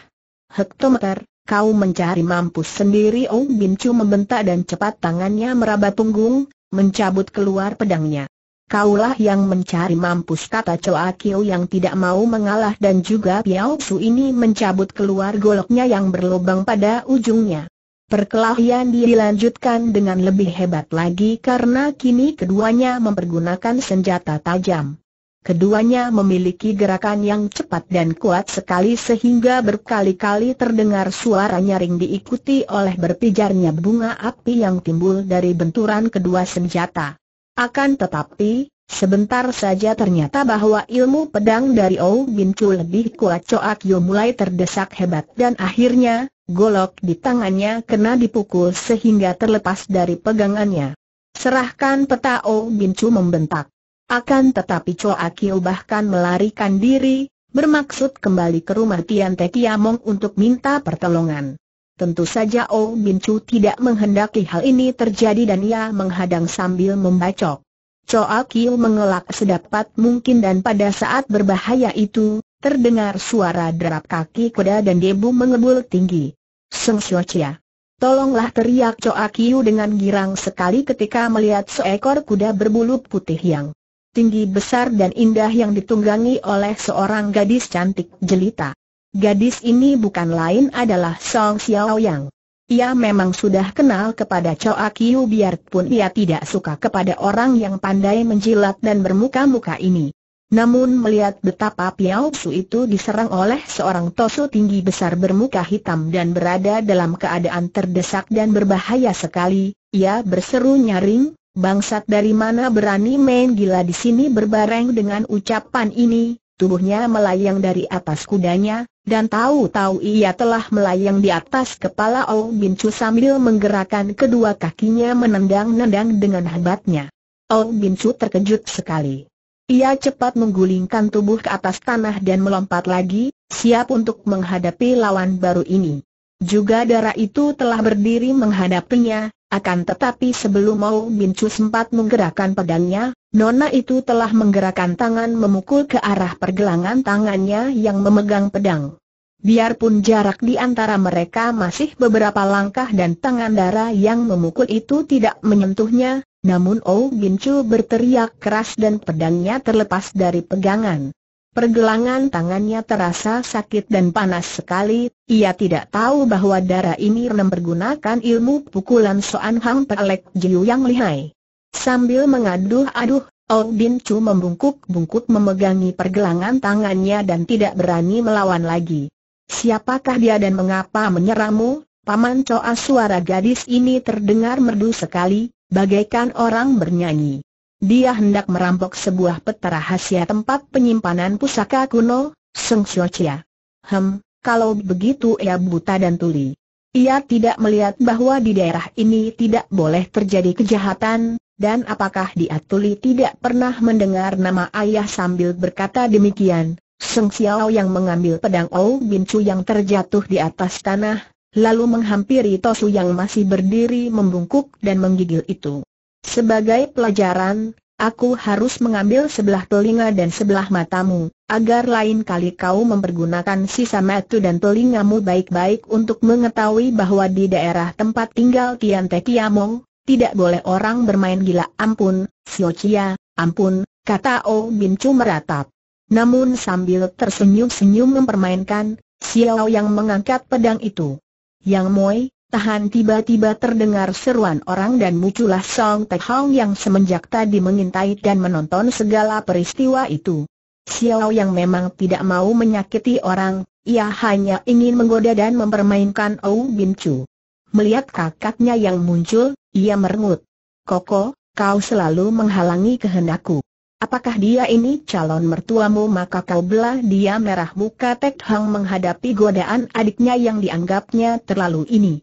Hektometer, kau mencari mampus sendiri Ong Bincu membentak dan cepat tangannya meraba punggung, mencabut keluar pedangnya. Kaulah yang mencari mampus kata Choa Kiu yang tidak mau mengalah dan juga Piao Su ini mencabut keluar goloknya yang berlubang pada ujungnya. Perkelahian dilanjutkan dengan lebih hebat lagi karena kini keduanya mempergunakan senjata tajam. Keduanya memiliki gerakan yang cepat dan kuat sekali sehingga berkali-kali terdengar suara nyaring diikuti oleh berpijarnya bunga api yang timbul dari benturan kedua senjata. Akan tetapi, sebentar saja ternyata bahwa ilmu pedang dari Ou Bin Chu lebih kuat Coak Yo mulai terdesak hebat dan akhirnya, golok di tangannya kena dipukul sehingga terlepas dari pegangannya. Serahkan peta Ou Bin Chu membentak. Akan tetapi Coak Yo bahkan melarikan diri, bermaksud kembali ke rumah Tian Te Kiamong untuk minta pertolongan. Tentu saja Oh Bin Chu tidak menghendaki hal ini terjadi dan ia menghadang sambil membacok. Choa Kiu mengelak sedapat mungkin dan pada saat berbahaya itu, terdengar suara derap kaki kuda dan debu mengebul tinggi. Seng Xiu Chia. Tolonglah teriak Choa Kiu dengan girang sekali ketika melihat seekor kuda berbulu putih yang tinggi besar dan indah yang ditunggangi oleh seorang gadis cantik jelita. Gadis ini bukan lain adalah Song Xiaoyang. Ia memang sudah kenal kepada Choa Kiu biarpun ia tidak suka kepada orang yang pandai menjilat dan bermuka-muka ini. Namun melihat betapa Piao Su itu diserang oleh seorang tosu tinggi besar bermuka hitam dan berada dalam keadaan terdesak dan berbahaya sekali, ia berseru nyaring, bangsat dari mana berani main gila di sini berbareng dengan ucapan ini, tubuhnya melayang dari atas kudanya, dan tahu-tahu ia telah melayang di atas kepala Ou Bin Chu sambil menggerakkan kedua kakinya menendang-nendang dengan hebatnya. Ou Bin Chu terkejut sekali. Ia cepat menggulingkan tubuh ke atas tanah dan melompat lagi, siap untuk menghadapi lawan baru ini. Juga darah itu telah berdiri menghadapinya, akan tetapi sebelum Mau Mincu sempat menggerakkan pedangnya, Nona itu telah menggerakkan tangan memukul ke arah pergelangan tangannya yang memegang pedang. Biarpun jarak di antara mereka masih beberapa langkah dan tangan dara yang memukul itu tidak menyentuhnya, namun Oh Chu berteriak keras dan pedangnya terlepas dari pegangan. Pergelangan tangannya terasa sakit dan panas sekali, ia tidak tahu bahwa darah ini mempergunakan ilmu pukulan Soan Hang Pelek Jiu yang lihai. Sambil mengaduh-aduh, Ong Bin Chu membungkuk-bungkuk memegangi pergelangan tangannya dan tidak berani melawan lagi. Siapakah dia dan mengapa menyeramu? Paman Coa suara gadis ini terdengar merdu sekali, bagaikan orang bernyanyi. Dia hendak merampok sebuah peta rahasia tempat penyimpanan pusaka kuno, Seng Xiaochia. Hem, kalau begitu ia buta dan tuli. Ia tidak melihat bahwa di daerah ini tidak boleh terjadi kejahatan, dan apakah dia tuli tidak pernah mendengar nama ayah sambil berkata demikian. Seng Xiao yang mengambil pedang Ou Bin Chu yang terjatuh di atas tanah, lalu menghampiri Tosu yang masih berdiri membungkuk dan menggigil itu. Sebagai pelajaran, aku harus mengambil sebelah telinga dan sebelah matamu, agar lain kali kau mempergunakan sisa mata dan telingamu baik-baik untuk mengetahui bahwa di daerah tempat tinggal Tian Te Kiamong, tidak boleh orang bermain gila. Ampun, Sio Chia, ampun, kata O oh Bin Chu meratap. Namun sambil tersenyum-senyum mempermainkan, Xiao yang mengangkat pedang itu. Yang Moi, Tahan tiba-tiba terdengar seruan orang dan muncullah Song Te Hong yang semenjak tadi mengintai dan menonton segala peristiwa itu. Xiao yang memang tidak mau menyakiti orang, ia hanya ingin menggoda dan mempermainkan Ou Bin Chu. Melihat kakaknya yang muncul, ia merengut. Koko, kau selalu menghalangi kehendakku. Apakah dia ini calon mertuamu maka kau belah dia merah muka Tek Hang menghadapi godaan adiknya yang dianggapnya terlalu ini.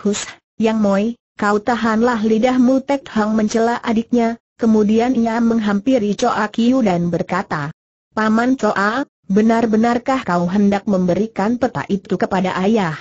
Hus, Yang Moi, kau tahanlah lidahmu Tek Hang mencela adiknya, kemudian ia menghampiri Choa Kiu dan berkata, Paman Choa, benar-benarkah kau hendak memberikan peta itu kepada ayah?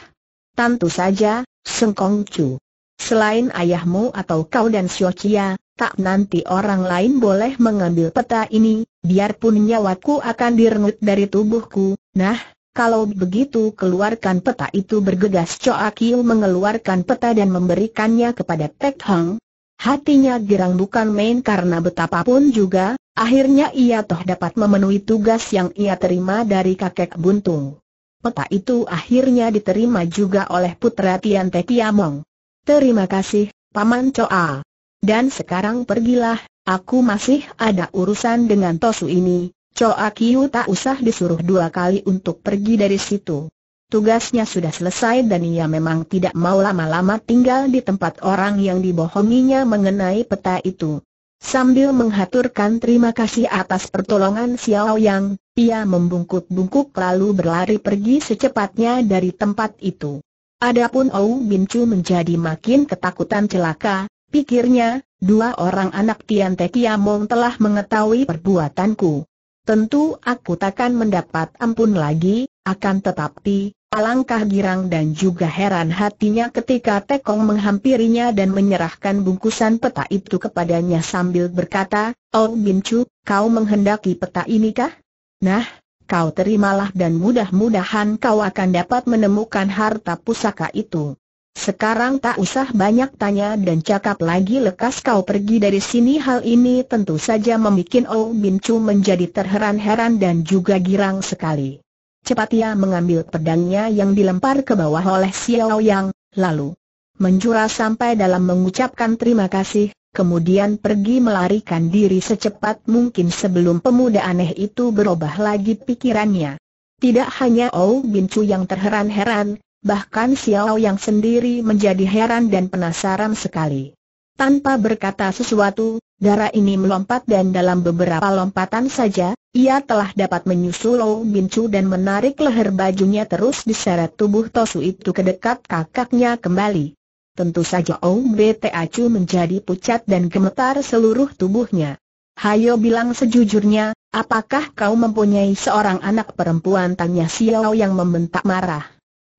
Tentu saja, Sengkong Chu. Selain ayahmu atau kau dan Xiao Chia, tak nanti orang lain boleh mengambil peta ini, biarpun nyawaku akan direngut dari tubuhku, nah, kalau begitu keluarkan peta itu bergegas Choa Kiu mengeluarkan peta dan memberikannya kepada Tek Hang. Hatinya girang bukan main karena betapapun juga, akhirnya ia toh dapat memenuhi tugas yang ia terima dari kakek buntung. Peta itu akhirnya diterima juga oleh putra Tian Te Kiamong. Terima kasih, Paman Choa. Dan sekarang pergilah, aku masih ada urusan dengan Tosu ini, Choa Kiu tak usah disuruh dua kali untuk pergi dari situ. Tugasnya sudah selesai dan ia memang tidak mau lama-lama tinggal di tempat orang yang dibohonginya mengenai peta itu. Sambil menghaturkan terima kasih atas pertolongan Xiao Yang, ia membungkuk-bungkuk lalu berlari pergi secepatnya dari tempat itu. Adapun Ou Bin Chu menjadi makin ketakutan celaka, pikirnya, dua orang anak Tian Te Kiamong telah mengetahui perbuatanku tentu aku takkan mendapat ampun lagi, akan tetapi, alangkah girang dan juga heran hatinya ketika Tekong menghampirinya dan menyerahkan bungkusan peta itu kepadanya sambil berkata, Oh Bin Bincu, kau menghendaki peta ini kah? Nah, kau terimalah dan mudah-mudahan kau akan dapat menemukan harta pusaka itu. Sekarang tak usah banyak tanya dan cakap lagi lekas kau pergi dari sini Hal ini tentu saja membuat Oh Bin Chu menjadi terheran-heran dan juga girang sekali Cepat ia mengambil pedangnya yang dilempar ke bawah oleh Xiao Yang, lalu menjura sampai dalam mengucapkan terima kasih Kemudian pergi melarikan diri secepat mungkin sebelum pemuda aneh itu berubah lagi pikirannya. Tidak hanya Ou Bin Chu yang terheran-heran, bahkan Xiao yang sendiri menjadi heran dan penasaran sekali. Tanpa berkata sesuatu, darah ini melompat dan dalam beberapa lompatan saja, ia telah dapat menyusul Lou Bincu dan menarik leher bajunya terus diseret tubuh Tosu itu ke dekat kakaknya kembali. Tentu saja Om Acu menjadi pucat dan gemetar seluruh tubuhnya. Hayo bilang sejujurnya, apakah kau mempunyai seorang anak perempuan? Tanya Xiao yang membentak marah.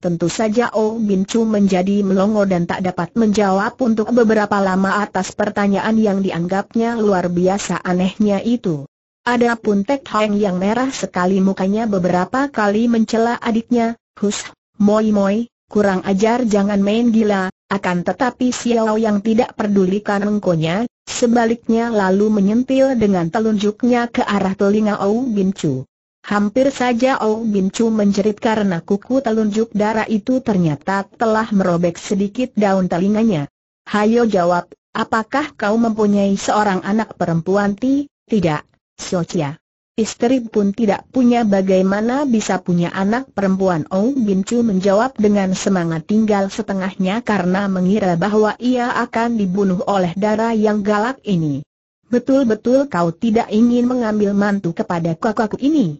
Tentu saja Oh Bin Chu menjadi melongo dan tak dapat menjawab untuk beberapa lama atas pertanyaan yang dianggapnya luar biasa anehnya itu. Adapun Tek Hang yang merah sekali mukanya beberapa kali mencela adiknya, Hus, Moi Moi, kurang ajar jangan main gila, akan tetapi Xiao yang tidak pedulikan engkonya, sebaliknya lalu menyentil dengan telunjuknya ke arah telinga Oh Bin Chu. Hampir saja Ou Bin Chu menjerit karena kuku telunjuk darah itu ternyata telah merobek sedikit daun telinganya. Hayo jawab, apakah kau mempunyai seorang anak perempuan ti? Tidak, Socia. Istri pun tidak punya bagaimana bisa punya anak perempuan Ou Bin Chu menjawab dengan semangat tinggal setengahnya karena mengira bahwa ia akan dibunuh oleh darah yang galak ini. Betul-betul kau tidak ingin mengambil mantu kepada kakakku ini.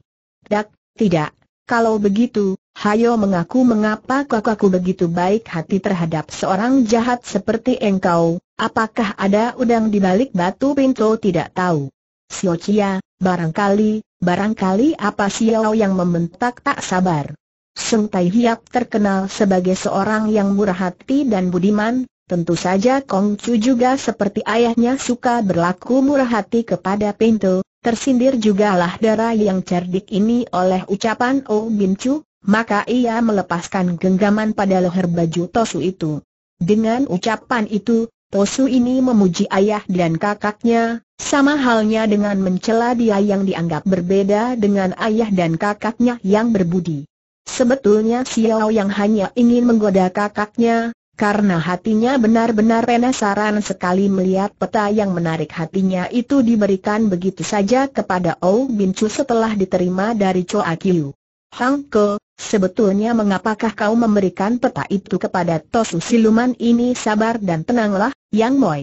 Dak, tidak, kalau begitu, hayo mengaku mengapa kakakku begitu baik hati terhadap seorang jahat seperti engkau, apakah ada udang di balik batu pintu tidak tahu. Sio Chia, barangkali, barangkali apa Sio yang membentak tak sabar. Sung Tai Hiap terkenal sebagai seorang yang murah hati dan budiman, tentu saja Kong Chu juga seperti ayahnya suka berlaku murah hati kepada Pinto, Tersindir juga lah darah yang cerdik ini oleh ucapan Oh Bin Chu, maka ia melepaskan genggaman pada leher baju Tosu itu. Dengan ucapan itu, Tosu ini memuji ayah dan kakaknya, sama halnya dengan mencela dia yang dianggap berbeda dengan ayah dan kakaknya yang berbudi. Sebetulnya Xiao yang hanya ingin menggoda kakaknya, karena hatinya benar-benar penasaran sekali melihat peta yang menarik hatinya itu diberikan begitu saja kepada Ou Bin Chu setelah diterima dari Choa Kiu. Hang Ke, sebetulnya mengapakah kau memberikan peta itu kepada Tosu Siluman ini sabar dan tenanglah, Yang Moi.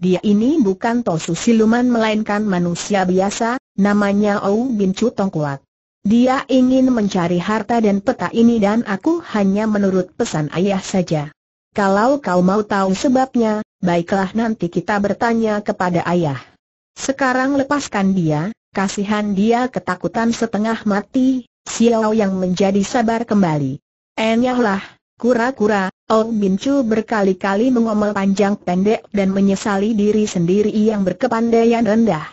Dia ini bukan Tosu Siluman melainkan manusia biasa, namanya Ou Bin Chu Tongkuat. Dia ingin mencari harta dan peta ini dan aku hanya menurut pesan ayah saja. Kalau kau mau tahu sebabnya, baiklah nanti kita bertanya kepada ayah. Sekarang lepaskan dia, kasihan dia ketakutan setengah mati, Xiao yang menjadi sabar kembali. Enyahlah, kura-kura, Ong Bin Chu berkali-kali mengomel panjang pendek dan menyesali diri sendiri yang berkepandaian rendah.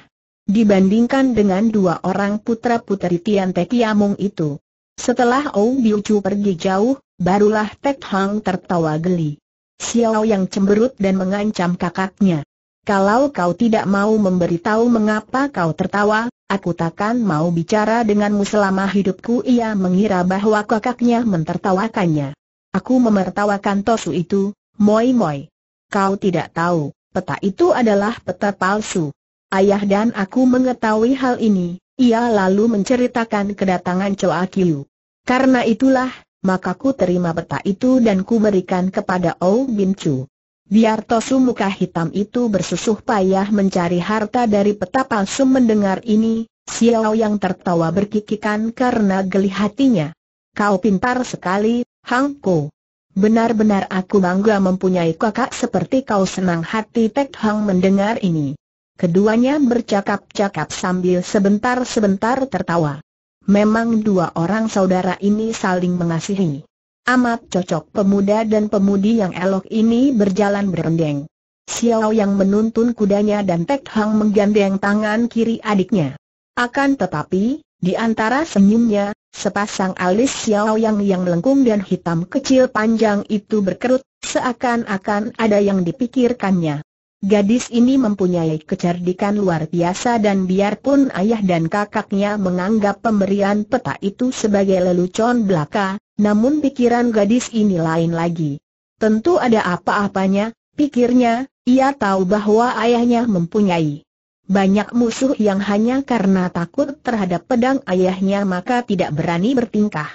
Dibandingkan dengan dua orang putra-putri Tian Te Kiamung itu. Setelah Ong Bin Chu pergi jauh, Barulah Tek Hang tertawa geli. Xiao yang cemberut dan mengancam kakaknya. Kalau kau tidak mau memberitahu mengapa kau tertawa, aku takkan mau bicara denganmu selama hidupku. Ia mengira bahwa kakaknya mentertawakannya. Aku memertawakan Tosu itu, moi moi. Kau tidak tahu, peta itu adalah peta palsu. Ayah dan aku mengetahui hal ini, ia lalu menceritakan kedatangan Choa Kiu. Karena itulah, maka ku terima peta itu dan ku berikan kepada Ou Bin Chu. Biar Tosu muka hitam itu bersusuh payah mencari harta dari peta palsu mendengar ini, Xiao yang tertawa berkikikan karena geli hatinya. Kau pintar sekali, Hang Ko. Benar-benar aku bangga mempunyai kakak seperti kau senang hati Tek Hang mendengar ini. Keduanya bercakap-cakap sambil sebentar-sebentar tertawa. Memang dua orang saudara ini saling mengasihi. Amat cocok pemuda dan pemudi yang elok ini berjalan berendeng. Xiao yang menuntun kudanya dan Tek Hang menggandeng tangan kiri adiknya. Akan tetapi, di antara senyumnya, sepasang alis Xiao yang yang melengkung dan hitam kecil panjang itu berkerut, seakan-akan ada yang dipikirkannya. Gadis ini mempunyai kecerdikan luar biasa dan biarpun ayah dan kakaknya menganggap pemberian peta itu sebagai lelucon belaka, namun pikiran gadis ini lain lagi. Tentu ada apa-apanya, pikirnya, ia tahu bahwa ayahnya mempunyai banyak musuh yang hanya karena takut terhadap pedang ayahnya maka tidak berani bertingkah.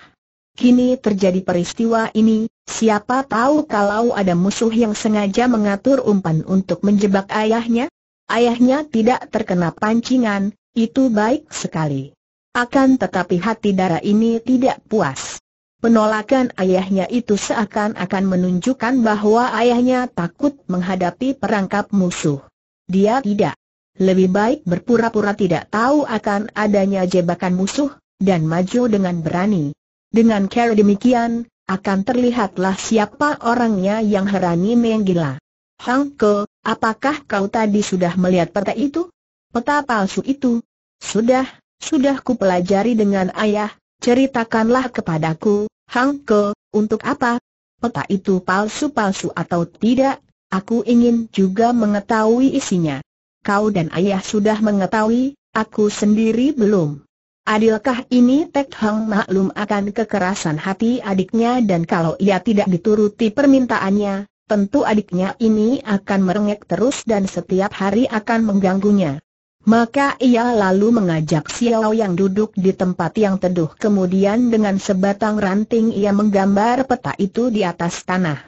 Kini terjadi peristiwa ini, Siapa tahu kalau ada musuh yang sengaja mengatur umpan untuk menjebak ayahnya? Ayahnya tidak terkena pancingan, itu baik sekali. Akan tetapi hati darah ini tidak puas. Penolakan ayahnya itu seakan-akan menunjukkan bahwa ayahnya takut menghadapi perangkap musuh. Dia tidak. Lebih baik berpura-pura tidak tahu akan adanya jebakan musuh, dan maju dengan berani. Dengan cara demikian, akan terlihatlah siapa orangnya yang herani menggila. Hang Ke, apakah kau tadi sudah melihat peta itu? Peta palsu itu? Sudah, sudah ku pelajari dengan ayah, ceritakanlah kepadaku, Hang Ke, untuk apa? Peta itu palsu-palsu atau tidak? Aku ingin juga mengetahui isinya. Kau dan ayah sudah mengetahui, aku sendiri belum. Adilkah ini Tek Hang maklum akan kekerasan hati adiknya dan kalau ia tidak dituruti permintaannya, tentu adiknya ini akan merengek terus dan setiap hari akan mengganggunya. Maka ia lalu mengajak Xiao yang duduk di tempat yang teduh kemudian dengan sebatang ranting ia menggambar peta itu di atas tanah.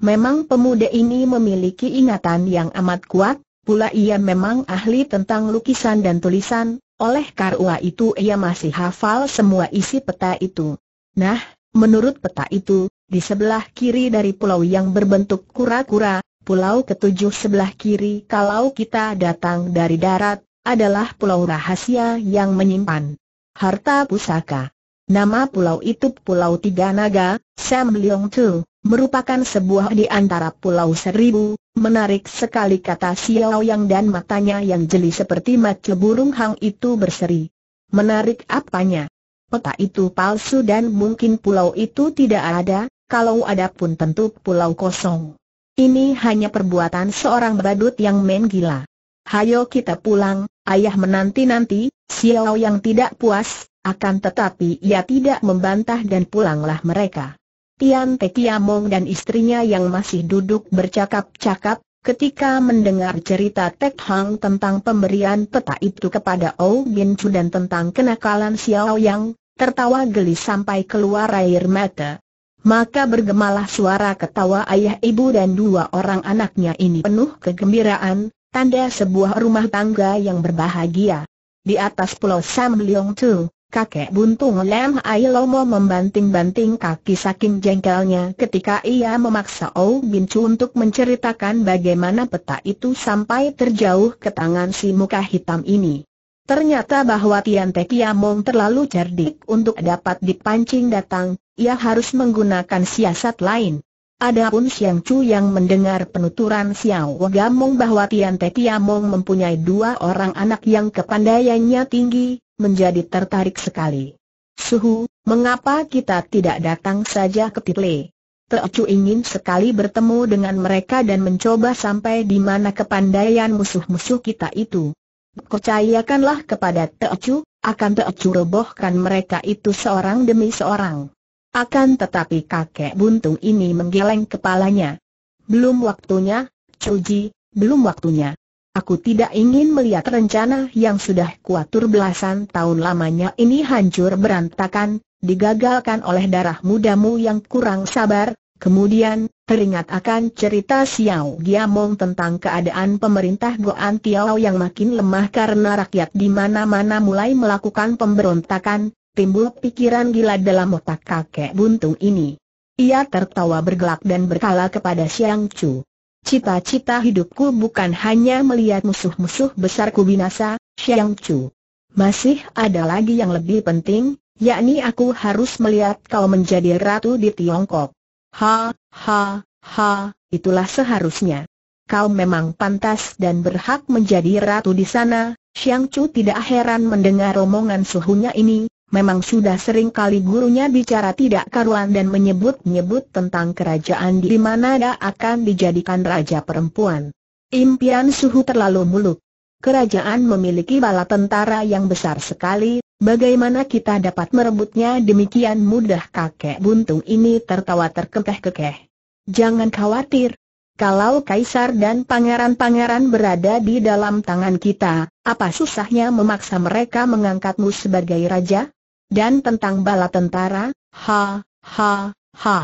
Memang pemuda ini memiliki ingatan yang amat kuat, pula ia memang ahli tentang lukisan dan tulisan, oleh karena itu ia masih hafal semua isi peta itu. Nah, menurut peta itu, di sebelah kiri dari pulau yang berbentuk kura-kura, pulau ketujuh sebelah kiri kalau kita datang dari darat, adalah pulau rahasia yang menyimpan harta pusaka. Nama pulau itu Pulau Tiga Naga, Sam Leong Tu, merupakan sebuah di antara Pulau Seribu, Menarik sekali kata Xiao Yang dan matanya yang jeli seperti mata burung hang itu berseri. Menarik apanya? Peta itu palsu dan mungkin pulau itu tidak ada, kalau ada pun tentu pulau kosong. Ini hanya perbuatan seorang badut yang main gila. Hayo kita pulang, ayah menanti-nanti, Xiao Yang tidak puas, akan tetapi ia tidak membantah dan pulanglah mereka. Tian Tekiamong dan istrinya yang masih duduk bercakap-cakap, ketika mendengar cerita Tek Hang tentang pemberian peta itu kepada Ou Bin Chu dan tentang kenakalan Xiao Yang, tertawa geli sampai keluar air mata. Maka bergemalah suara ketawa ayah ibu dan dua orang anaknya ini penuh kegembiraan, tanda sebuah rumah tangga yang berbahagia. Di atas pulau Sam Leong Tu, Kakek buntung Lem Hai Lomo membanting-banting kaki saking jengkelnya ketika ia memaksa Ou Bin Chu untuk menceritakan bagaimana peta itu sampai terjauh ke tangan si muka hitam ini. Ternyata bahwa Tian Te Kiamong terlalu cerdik untuk dapat dipancing datang, ia harus menggunakan siasat lain. Adapun Xiang Chu yang mendengar penuturan Xiao Gamong bahwa Tian Te Kiamong mempunyai dua orang anak yang kepandaiannya tinggi, menjadi tertarik sekali. Suhu, mengapa kita tidak datang saja ke Title? Teocu ingin sekali bertemu dengan mereka dan mencoba sampai di mana kepandaian musuh-musuh kita itu. Percayakanlah kepada Teocu, akan Teocu robohkan mereka itu seorang demi seorang. Akan tetapi kakek buntung ini menggeleng kepalanya. Belum waktunya, Cuji, belum waktunya. Aku tidak ingin melihat rencana yang sudah kuatur belasan tahun lamanya ini hancur berantakan, digagalkan oleh darah mudamu yang kurang sabar, kemudian, teringat akan cerita Xiao Giamong tentang keadaan pemerintah Goan Tiao yang makin lemah karena rakyat di mana-mana mulai melakukan pemberontakan, timbul pikiran gila dalam otak kakek buntung ini. Ia tertawa bergelak dan berkala kepada Xiang Chu. Cita-cita hidupku bukan hanya melihat musuh-musuh besarku binasa, Xiang Chu. Masih ada lagi yang lebih penting, yakni aku harus melihat kau menjadi ratu di Tiongkok. Ha, ha, ha, itulah seharusnya. Kau memang pantas dan berhak menjadi ratu di sana, Xiang Chu tidak heran mendengar omongan suhunya ini, Memang sudah sering kali gurunya bicara tidak karuan dan menyebut-nyebut tentang kerajaan di mana dia akan dijadikan raja perempuan. Impian suhu terlalu muluk. Kerajaan memiliki bala tentara yang besar sekali, bagaimana kita dapat merebutnya demikian mudah kakek buntung ini tertawa terkekeh-kekeh. Jangan khawatir, kalau kaisar dan pangeran-pangeran berada di dalam tangan kita, apa susahnya memaksa mereka mengangkatmu sebagai raja? Dan tentang bala tentara, ha, ha, ha.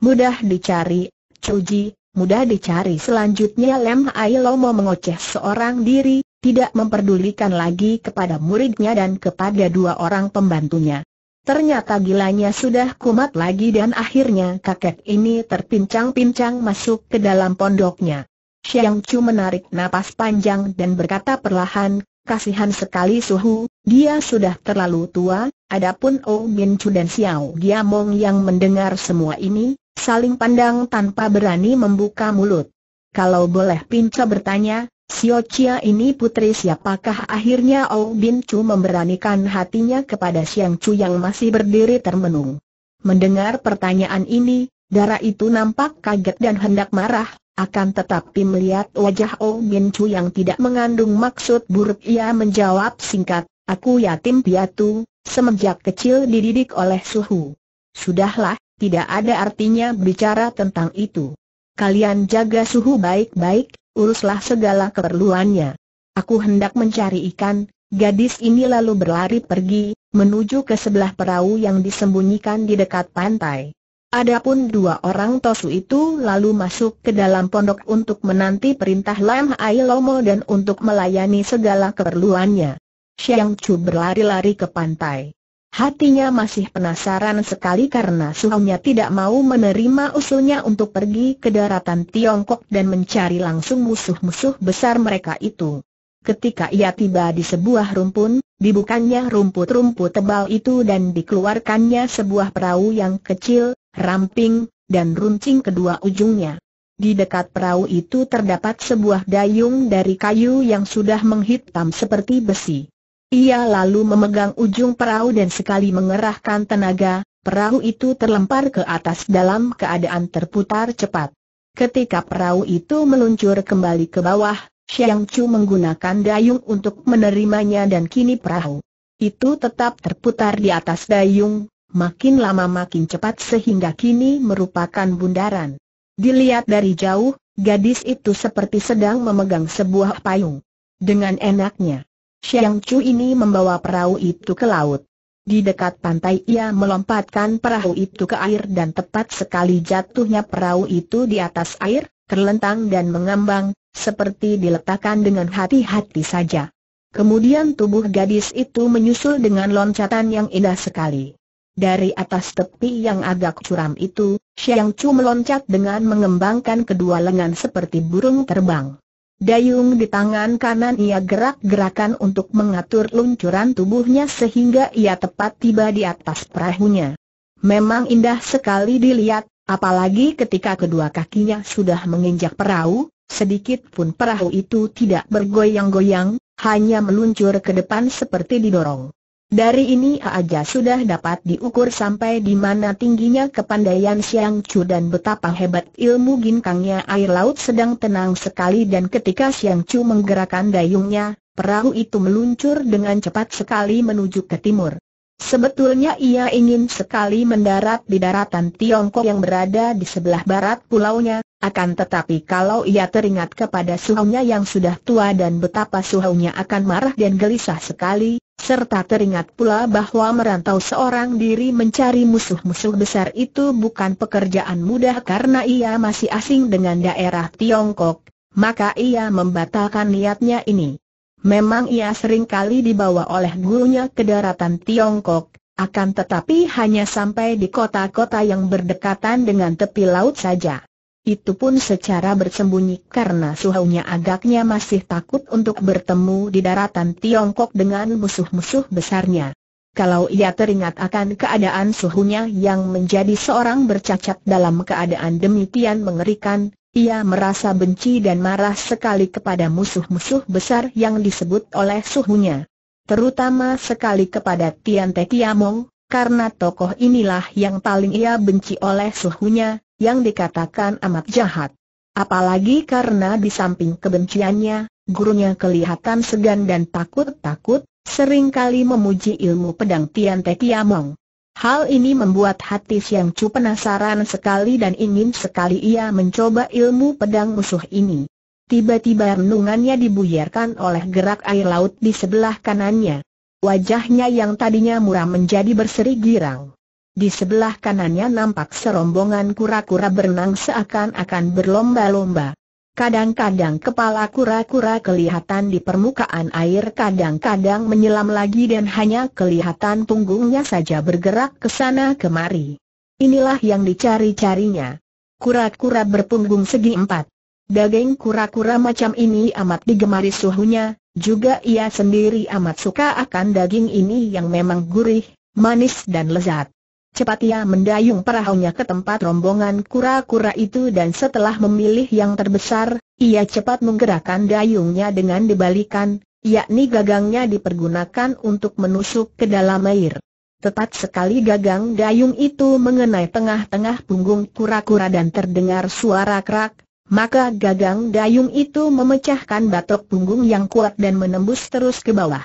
Mudah dicari, cuji, mudah dicari selanjutnya Lem Ailomo mengoceh seorang diri, tidak memperdulikan lagi kepada muridnya dan kepada dua orang pembantunya. Ternyata gilanya sudah kumat lagi dan akhirnya kakek ini terpincang-pincang masuk ke dalam pondoknya. Xiang Chu menarik napas panjang dan berkata perlahan, kasihan sekali Suhu, dia sudah terlalu tua, adapun Oh Min Chu dan Xiao Giamong yang mendengar semua ini, saling pandang tanpa berani membuka mulut. Kalau boleh Pinca bertanya, Xiao Chia ini putri siapakah akhirnya Oh Bin Chu memberanikan hatinya kepada Xiang Chu yang masih berdiri termenung. Mendengar pertanyaan ini, darah itu nampak kaget dan hendak marah, akan tetapi melihat wajah Oh Min Chu yang tidak mengandung maksud buruk ia menjawab singkat, aku yatim piatu, semenjak kecil dididik oleh suhu. Sudahlah, tidak ada artinya bicara tentang itu. Kalian jaga suhu baik-baik, uruslah segala keperluannya. Aku hendak mencari ikan, gadis ini lalu berlari pergi, menuju ke sebelah perahu yang disembunyikan di dekat pantai. Adapun dua orang Tosu itu lalu masuk ke dalam pondok untuk menanti perintah Lam Hai Lomo dan untuk melayani segala keperluannya. Xiang Chu berlari-lari ke pantai. Hatinya masih penasaran sekali karena suhunya tidak mau menerima usulnya untuk pergi ke daratan Tiongkok dan mencari langsung musuh-musuh besar mereka itu. Ketika ia tiba di sebuah rumpun, dibukanya rumput-rumput tebal itu dan dikeluarkannya sebuah perahu yang kecil, ramping, dan runcing kedua ujungnya. Di dekat perahu itu terdapat sebuah dayung dari kayu yang sudah menghitam seperti besi. Ia lalu memegang ujung perahu dan sekali mengerahkan tenaga, perahu itu terlempar ke atas dalam keadaan terputar cepat. Ketika perahu itu meluncur kembali ke bawah, Xiang Chu menggunakan dayung untuk menerimanya dan kini perahu itu tetap terputar di atas dayung, makin lama makin cepat sehingga kini merupakan bundaran. Dilihat dari jauh, gadis itu seperti sedang memegang sebuah payung. Dengan enaknya, Xiang Chu ini membawa perahu itu ke laut. Di dekat pantai ia melompatkan perahu itu ke air dan tepat sekali jatuhnya perahu itu di atas air, terlentang dan mengambang, seperti diletakkan dengan hati-hati saja. Kemudian tubuh gadis itu menyusul dengan loncatan yang indah sekali. Dari atas tepi yang agak curam itu, Xiang Chu meloncat dengan mengembangkan kedua lengan seperti burung terbang. Dayung di tangan kanan ia gerak-gerakan untuk mengatur luncuran tubuhnya sehingga ia tepat tiba di atas perahunya. Memang indah sekali dilihat, apalagi ketika kedua kakinya sudah menginjak perahu, sedikit pun perahu itu tidak bergoyang-goyang, hanya meluncur ke depan seperti didorong. Dari ini aja sudah dapat diukur sampai di mana tingginya kepandaian Siang Chu dan betapa hebat ilmu ginkangnya air laut sedang tenang sekali dan ketika Siang Chu menggerakkan dayungnya, perahu itu meluncur dengan cepat sekali menuju ke timur. Sebetulnya ia ingin sekali mendarat di daratan Tiongkok yang berada di sebelah barat pulaunya, akan tetapi kalau ia teringat kepada suhunya yang sudah tua dan betapa suhunya akan marah dan gelisah sekali, serta teringat pula bahwa merantau seorang diri mencari musuh-musuh besar itu bukan pekerjaan mudah karena ia masih asing dengan daerah Tiongkok, maka ia membatalkan niatnya ini. Memang ia sering kali dibawa oleh gurunya ke daratan Tiongkok, akan tetapi hanya sampai di kota-kota yang berdekatan dengan tepi laut saja. Itu pun secara bersembunyi karena suhunya agaknya masih takut untuk bertemu di daratan Tiongkok dengan musuh-musuh besarnya. Kalau ia teringat akan keadaan suhunya yang menjadi seorang bercacat dalam keadaan demikian mengerikan, ia merasa benci dan marah sekali kepada musuh-musuh besar yang disebut oleh suhunya. Terutama sekali kepada Tian Te Tiamong, karena tokoh inilah yang paling ia benci oleh suhunya, yang dikatakan amat jahat. Apalagi karena di samping kebenciannya, gurunya kelihatan segan dan takut-takut, seringkali memuji ilmu pedang Tian Te Kiamong. Hal ini membuat hati Siang Chu penasaran sekali dan ingin sekali ia mencoba ilmu pedang musuh ini. Tiba-tiba renungannya dibuyarkan oleh gerak air laut di sebelah kanannya. Wajahnya yang tadinya muram menjadi berseri girang. Di sebelah kanannya nampak serombongan kura-kura berenang seakan-akan berlomba-lomba. Kadang-kadang kepala kura-kura kelihatan di permukaan air kadang-kadang menyelam lagi dan hanya kelihatan punggungnya saja bergerak ke sana kemari. Inilah yang dicari-carinya. Kura-kura berpunggung segi empat. Daging kura-kura macam ini amat digemari suhunya, juga ia sendiri amat suka akan daging ini yang memang gurih, manis dan lezat. Cepat ia mendayung perahunya ke tempat rombongan kura-kura itu dan setelah memilih yang terbesar, ia cepat menggerakkan dayungnya dengan dibalikan, yakni gagangnya dipergunakan untuk menusuk ke dalam air. Tepat sekali gagang dayung itu mengenai tengah-tengah punggung kura-kura dan terdengar suara kerak, maka gagang dayung itu memecahkan batok punggung yang kuat dan menembus terus ke bawah.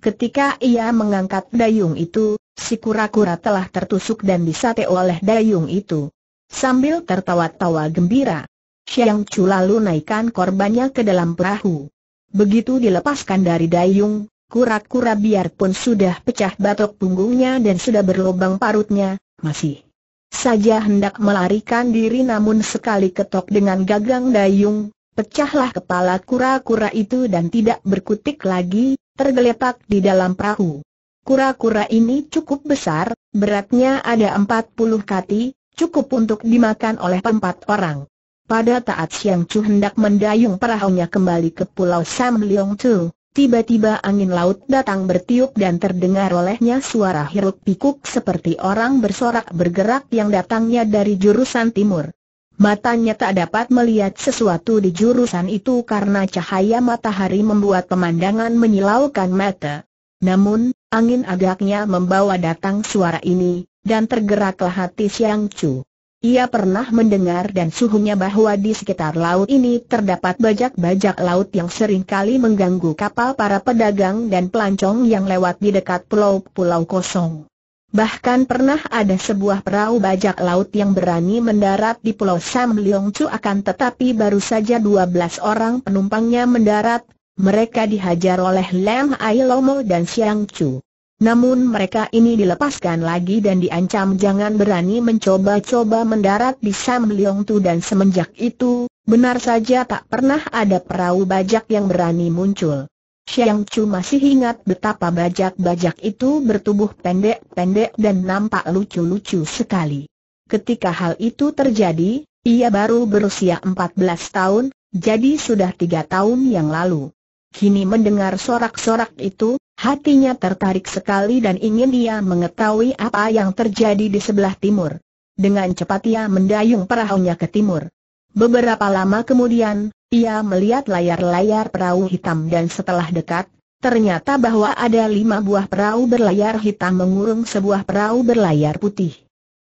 Ketika ia mengangkat dayung itu, Si kura-kura telah tertusuk dan disate oleh dayung itu. Sambil tertawa-tawa gembira, Xiang Chu lalu naikkan korbannya ke dalam perahu. Begitu dilepaskan dari dayung, kura-kura biarpun sudah pecah batok punggungnya dan sudah berlubang parutnya, masih saja hendak melarikan diri namun sekali ketok dengan gagang dayung, pecahlah kepala kura-kura itu dan tidak berkutik lagi, tergeletak di dalam perahu. Kura-kura ini cukup besar, beratnya ada 40 kati, cukup untuk dimakan oleh empat orang. Pada taat Siang Chu hendak mendayung perahunya kembali ke Pulau Sam Leong Chu, tiba-tiba angin laut datang bertiup dan terdengar olehnya suara hiruk pikuk seperti orang bersorak bergerak yang datangnya dari jurusan timur. Matanya tak dapat melihat sesuatu di jurusan itu karena cahaya matahari membuat pemandangan menyilaukan mata. Namun, Angin agaknya membawa datang suara ini, dan tergeraklah hati Siang Chu. Ia pernah mendengar dan suhunya bahwa di sekitar laut ini terdapat bajak-bajak laut yang sering kali mengganggu kapal para pedagang dan pelancong yang lewat di dekat pulau-pulau kosong. Bahkan pernah ada sebuah perahu bajak laut yang berani mendarat di pulau Sam Leong Chu akan tetapi baru saja 12 orang penumpangnya mendarat, mereka dihajar oleh Lam Ailomo dan Xiang Chu. Namun mereka ini dilepaskan lagi dan diancam jangan berani mencoba-coba mendarat di Sam Leong Tu dan semenjak itu, benar saja tak pernah ada perahu bajak yang berani muncul. Xiang Chu masih ingat betapa bajak-bajak itu bertubuh pendek-pendek dan nampak lucu-lucu sekali. Ketika hal itu terjadi, ia baru berusia 14 tahun, jadi sudah tiga tahun yang lalu. Kini mendengar sorak-sorak itu, hatinya tertarik sekali dan ingin dia mengetahui apa yang terjadi di sebelah timur. Dengan cepat ia mendayung perahunya ke timur. Beberapa lama kemudian, ia melihat layar-layar perahu hitam dan setelah dekat, ternyata bahwa ada lima buah perahu berlayar hitam mengurung sebuah perahu berlayar putih.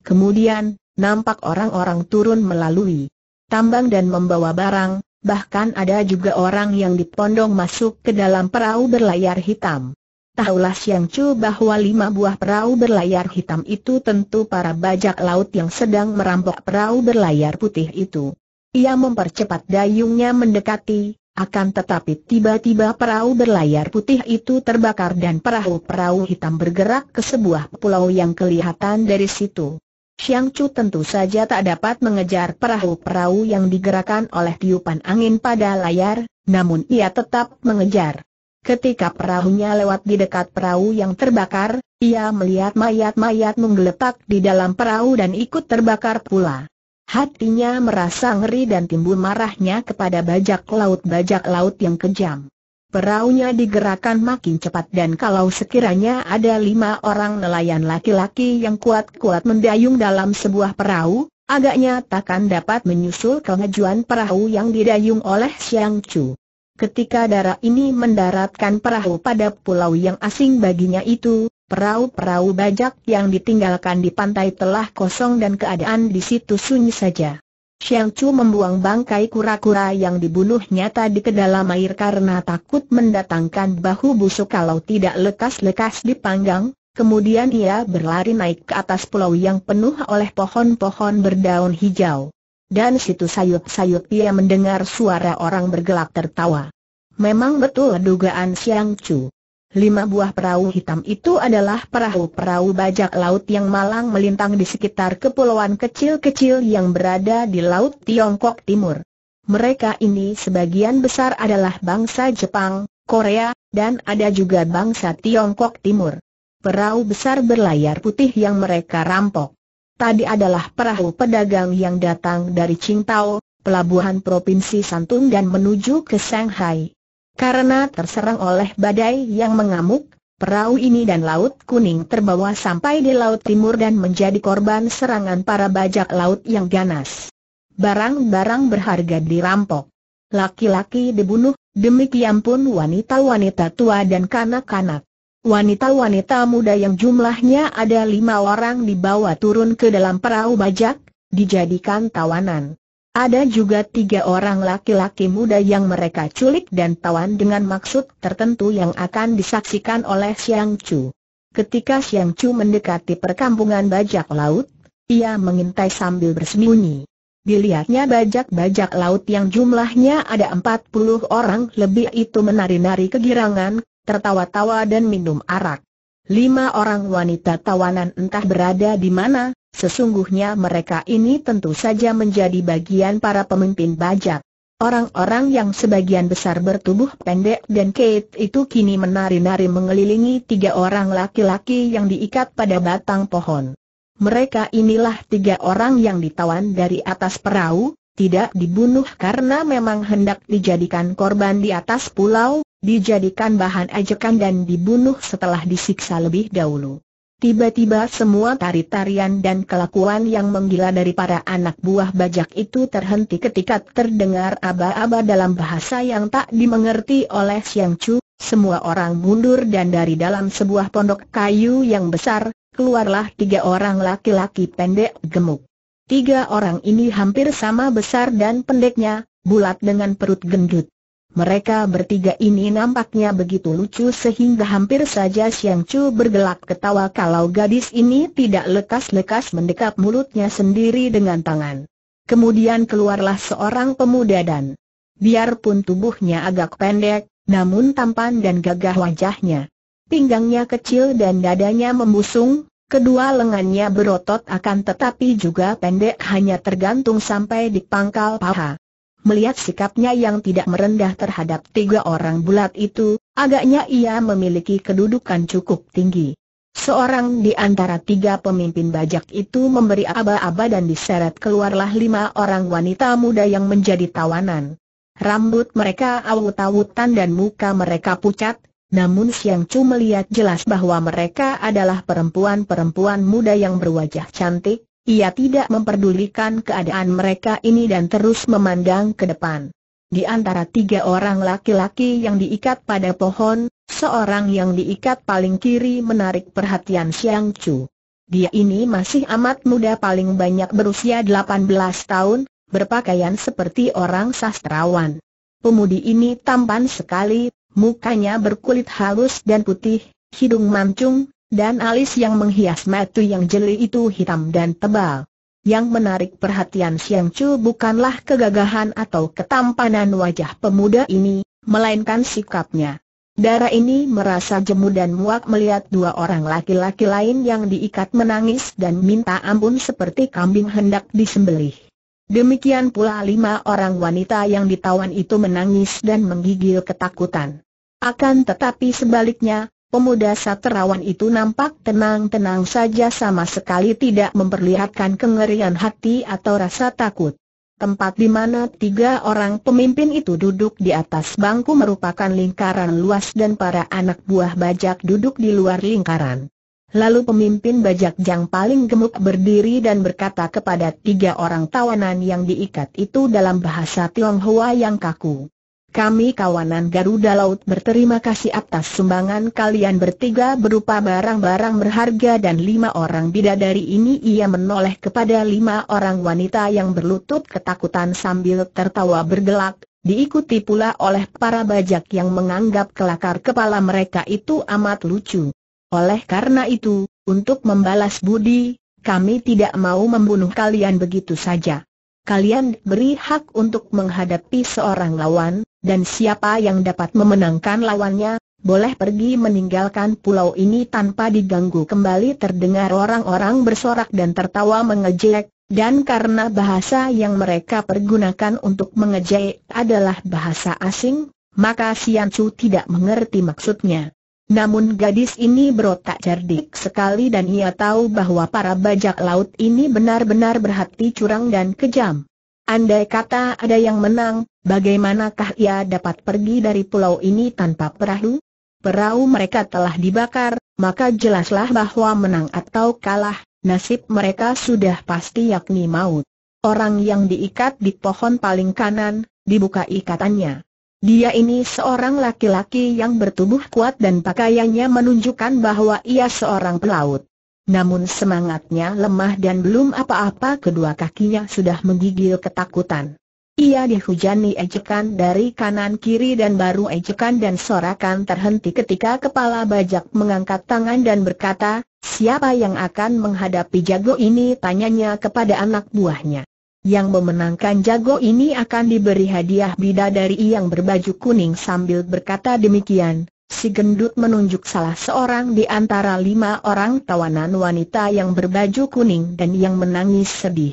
Kemudian, nampak orang-orang turun melalui tambang dan membawa barang, bahkan ada juga orang yang dipondong masuk ke dalam perahu berlayar hitam. Tahulah Siang Chu bahwa lima buah perahu berlayar hitam itu tentu para bajak laut yang sedang merampok perahu berlayar putih itu. Ia mempercepat dayungnya mendekati, akan tetapi tiba-tiba perahu berlayar putih itu terbakar dan perahu-perahu hitam bergerak ke sebuah pulau yang kelihatan dari situ. Xiang Chu tentu saja tak dapat mengejar perahu-perahu yang digerakkan oleh tiupan angin pada layar, namun ia tetap mengejar. Ketika perahunya lewat di dekat perahu yang terbakar, ia melihat mayat-mayat menggeletak di dalam perahu dan ikut terbakar pula. Hatinya merasa ngeri dan timbul marahnya kepada bajak laut-bajak laut yang kejam. Peraunya digerakkan makin cepat dan kalau sekiranya ada lima orang nelayan laki-laki yang kuat-kuat mendayung dalam sebuah perahu, agaknya takkan dapat menyusul kemajuan perahu yang didayung oleh Xiang Chu. Ketika darah ini mendaratkan perahu pada pulau yang asing baginya itu, perahu-perahu bajak yang ditinggalkan di pantai telah kosong dan keadaan di situ sunyi saja. Xiao Chu membuang bangkai kura-kura yang dibunuhnya tadi ke dalam air karena takut mendatangkan bahu busuk kalau tidak lekas-lekas dipanggang, kemudian ia berlari naik ke atas pulau yang penuh oleh pohon-pohon berdaun hijau. Dan situ sayup-sayup ia mendengar suara orang bergelak tertawa. Memang betul dugaan Xiang Chu. Lima buah perahu hitam itu adalah perahu-perahu bajak laut yang malang melintang di sekitar kepulauan kecil-kecil yang berada di Laut Tiongkok Timur. Mereka ini sebagian besar adalah bangsa Jepang, Korea, dan ada juga bangsa Tiongkok Timur. Perahu besar berlayar putih yang mereka rampok. Tadi adalah perahu pedagang yang datang dari Qingdao, pelabuhan Provinsi Santung dan menuju ke Shanghai. Karena terserang oleh badai yang mengamuk, perahu ini dan Laut Kuning terbawa sampai di Laut Timur dan menjadi korban serangan para bajak laut yang ganas. Barang-barang berharga dirampok. Laki-laki dibunuh, demikian pun wanita-wanita tua dan kanak-kanak. Wanita-wanita muda yang jumlahnya ada lima orang dibawa turun ke dalam perahu bajak, dijadikan tawanan. Ada juga tiga orang laki-laki muda yang mereka culik dan tawan dengan maksud tertentu yang akan disaksikan oleh Siang Chu. Ketika Siang Chu mendekati perkampungan bajak laut, ia mengintai sambil bersembunyi. Dilihatnya bajak-bajak laut yang jumlahnya ada empat puluh orang lebih itu menari-nari kegirangan, tertawa-tawa dan minum arak. Lima orang wanita tawanan entah berada di mana, Sesungguhnya mereka ini tentu saja menjadi bagian para pemimpin bajak. Orang-orang yang sebagian besar bertubuh pendek dan Kate itu kini menari-nari mengelilingi tiga orang laki-laki yang diikat pada batang pohon. Mereka inilah tiga orang yang ditawan dari atas perahu, tidak dibunuh karena memang hendak dijadikan korban di atas pulau, dijadikan bahan ajekan dan dibunuh setelah disiksa lebih dahulu. Tiba-tiba semua tari-tarian dan kelakuan yang menggila dari para anak buah bajak itu terhenti ketika terdengar aba-aba dalam bahasa yang tak dimengerti oleh Siang Chu. Semua orang mundur dan dari dalam sebuah pondok kayu yang besar, keluarlah tiga orang laki-laki pendek gemuk. Tiga orang ini hampir sama besar dan pendeknya, bulat dengan perut gendut. Mereka bertiga ini nampaknya begitu lucu sehingga hampir saja Siang Chu bergelak ketawa kalau gadis ini tidak lekas-lekas mendekap mulutnya sendiri dengan tangan. Kemudian keluarlah seorang pemuda dan biarpun tubuhnya agak pendek, namun tampan dan gagah wajahnya. Pinggangnya kecil dan dadanya membusung, kedua lengannya berotot akan tetapi juga pendek hanya tergantung sampai di pangkal paha. Melihat sikapnya yang tidak merendah terhadap tiga orang bulat itu, agaknya ia memiliki kedudukan cukup tinggi. Seorang di antara tiga pemimpin bajak itu memberi aba-aba dan diseret keluarlah lima orang wanita muda yang menjadi tawanan. Rambut mereka awut-awutan dan muka mereka pucat, namun Siang Chu melihat jelas bahwa mereka adalah perempuan-perempuan muda yang berwajah cantik, ia tidak memperdulikan keadaan mereka ini dan terus memandang ke depan. Di antara tiga orang laki-laki yang diikat pada pohon, seorang yang diikat paling kiri menarik perhatian Siang Chu. Dia ini masih amat muda paling banyak berusia 18 tahun, berpakaian seperti orang sastrawan. Pemudi ini tampan sekali, mukanya berkulit halus dan putih, hidung mancung, dan alis yang menghias mata yang jeli itu hitam dan tebal. Yang menarik perhatian Siang Chu bukanlah kegagahan atau ketampanan wajah pemuda ini, melainkan sikapnya. Dara ini merasa jemu dan muak melihat dua orang laki-laki lain yang diikat menangis dan minta ampun seperti kambing hendak disembelih. Demikian pula lima orang wanita yang ditawan itu menangis dan menggigil ketakutan. Akan tetapi sebaliknya, Pemuda satrawan itu nampak tenang-tenang saja sama sekali tidak memperlihatkan kengerian hati atau rasa takut. Tempat di mana tiga orang pemimpin itu duduk di atas bangku merupakan lingkaran luas dan para anak buah bajak duduk di luar lingkaran. Lalu pemimpin bajak yang paling gemuk berdiri dan berkata kepada tiga orang tawanan yang diikat itu dalam bahasa Tionghoa yang kaku. Kami kawanan Garuda Laut berterima kasih atas sumbangan kalian bertiga berupa barang-barang berharga dan lima orang bidadari ini ia menoleh kepada lima orang wanita yang berlutut ketakutan sambil tertawa bergelak, diikuti pula oleh para bajak yang menganggap kelakar kepala mereka itu amat lucu. Oleh karena itu, untuk membalas budi, kami tidak mau membunuh kalian begitu saja. Kalian beri hak untuk menghadapi seorang lawan, dan siapa yang dapat memenangkan lawannya, boleh pergi meninggalkan pulau ini tanpa diganggu kembali terdengar orang-orang bersorak dan tertawa mengejek, dan karena bahasa yang mereka pergunakan untuk mengejek adalah bahasa asing, maka Sian Chu tidak mengerti maksudnya. Namun gadis ini berotak cerdik sekali dan ia tahu bahwa para bajak laut ini benar-benar berhati curang dan kejam. Andai kata ada yang menang, bagaimanakah ia dapat pergi dari pulau ini tanpa perahu? Perahu mereka telah dibakar, maka jelaslah bahwa menang atau kalah, nasib mereka sudah pasti yakni maut. Orang yang diikat di pohon paling kanan, dibuka ikatannya. Dia ini seorang laki-laki yang bertubuh kuat dan pakaiannya menunjukkan bahwa ia seorang pelaut. Namun semangatnya lemah dan belum apa-apa kedua kakinya sudah menggigil ketakutan. Ia dihujani ejekan dari kanan kiri dan baru ejekan dan sorakan terhenti ketika kepala bajak mengangkat tangan dan berkata, siapa yang akan menghadapi jago ini tanyanya kepada anak buahnya. Yang memenangkan jago ini akan diberi hadiah bidadari yang berbaju kuning sambil berkata demikian si gendut menunjuk salah seorang di antara lima orang tawanan wanita yang berbaju kuning dan yang menangis sedih.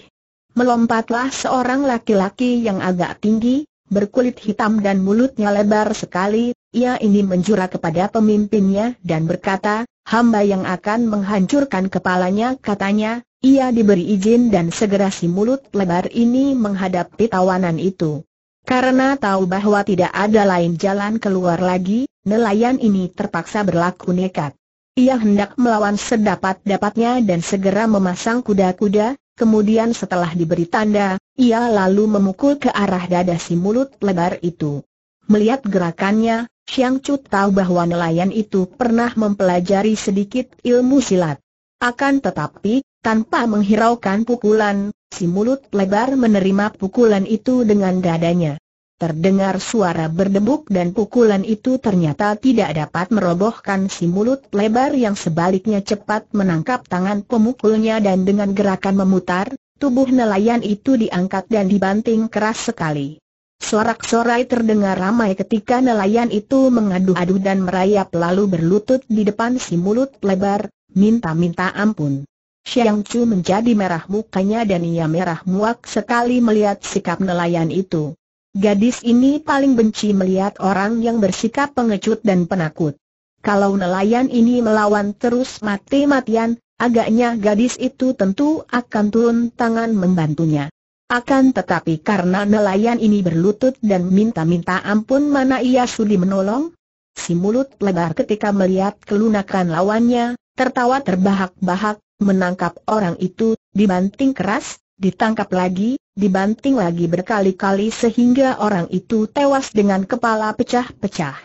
Melompatlah seorang laki-laki yang agak tinggi, berkulit hitam dan mulutnya lebar sekali, ia ini menjura kepada pemimpinnya dan berkata, hamba yang akan menghancurkan kepalanya katanya, ia diberi izin dan segera si mulut lebar ini menghadapi tawanan itu. Karena tahu bahwa tidak ada lain jalan keluar lagi, nelayan ini terpaksa berlaku nekat. Ia hendak melawan sedapat-dapatnya dan segera memasang kuda-kuda, kemudian setelah diberi tanda, ia lalu memukul ke arah dada si mulut lebar itu. Melihat gerakannya, Xiang Chu tahu bahwa nelayan itu pernah mempelajari sedikit ilmu silat. Akan tetapi, tanpa menghiraukan pukulan, Si mulut lebar menerima pukulan itu dengan dadanya. Terdengar suara berdebuk dan pukulan itu ternyata tidak dapat merobohkan si mulut lebar yang sebaliknya cepat menangkap tangan pemukulnya dan dengan gerakan memutar, tubuh nelayan itu diangkat dan dibanting keras sekali. Sorak-sorai terdengar ramai ketika nelayan itu mengadu-adu dan merayap lalu berlutut di depan si mulut lebar, minta-minta ampun. Xiang Chu menjadi merah mukanya dan ia merah muak sekali melihat sikap nelayan itu. Gadis ini paling benci melihat orang yang bersikap pengecut dan penakut. Kalau nelayan ini melawan terus mati-matian, agaknya gadis itu tentu akan turun tangan membantunya. Akan tetapi karena nelayan ini berlutut dan minta-minta ampun mana ia sudi menolong? Si mulut lebar ketika melihat kelunakan lawannya, tertawa terbahak-bahak, menangkap orang itu, dibanting keras, ditangkap lagi, dibanting lagi berkali-kali sehingga orang itu tewas dengan kepala pecah-pecah.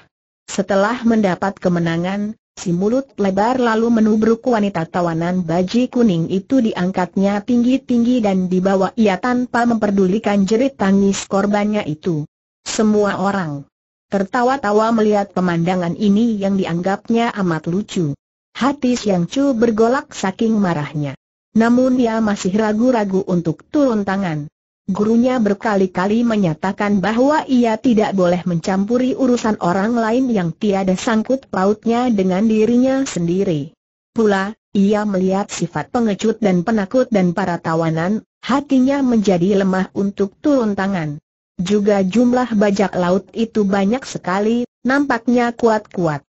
Setelah mendapat kemenangan, si mulut lebar lalu menubruk wanita tawanan baji kuning itu diangkatnya tinggi-tinggi dan dibawa ia tanpa memperdulikan jerit tangis korbannya itu. Semua orang tertawa-tawa melihat pemandangan ini yang dianggapnya amat lucu. Hati Siang Chu bergolak saking marahnya. Namun ia masih ragu-ragu untuk turun tangan. Gurunya berkali-kali menyatakan bahwa ia tidak boleh mencampuri urusan orang lain yang tiada sangkut pautnya dengan dirinya sendiri. Pula, ia melihat sifat pengecut dan penakut dan para tawanan, hatinya menjadi lemah untuk turun tangan. Juga jumlah bajak laut itu banyak sekali, nampaknya kuat-kuat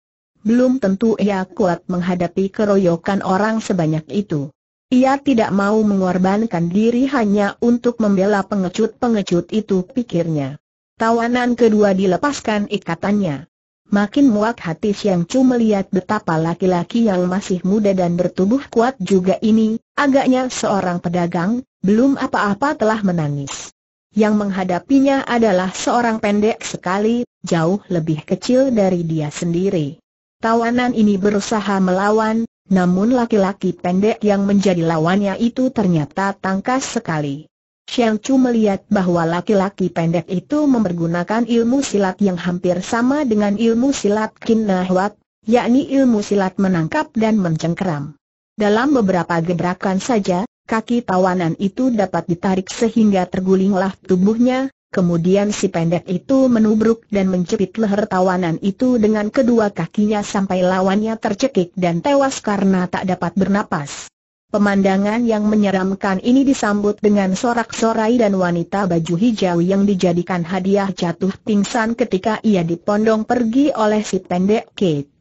belum tentu ia kuat menghadapi keroyokan orang sebanyak itu. Ia tidak mau mengorbankan diri hanya untuk membela pengecut-pengecut itu pikirnya. Tawanan kedua dilepaskan ikatannya. Makin muak hati Siang Chu melihat betapa laki-laki yang masih muda dan bertubuh kuat juga ini, agaknya seorang pedagang, belum apa-apa telah menangis. Yang menghadapinya adalah seorang pendek sekali, jauh lebih kecil dari dia sendiri. Tawanan ini berusaha melawan, namun laki-laki pendek yang menjadi lawannya itu ternyata tangkas sekali. Xiang Chu melihat bahwa laki-laki pendek itu mempergunakan ilmu silat yang hampir sama dengan ilmu silat Kin Nahuat, yakni ilmu silat menangkap dan mencengkeram. Dalam beberapa gebrakan saja, kaki tawanan itu dapat ditarik sehingga tergulinglah tubuhnya, Kemudian si pendek itu menubruk dan menjepit leher tawanan itu dengan kedua kakinya sampai lawannya tercekik dan tewas karena tak dapat bernapas. Pemandangan yang menyeramkan ini disambut dengan sorak-sorai dan wanita baju hijau yang dijadikan hadiah jatuh pingsan ketika ia dipondong pergi oleh si pendek Kate.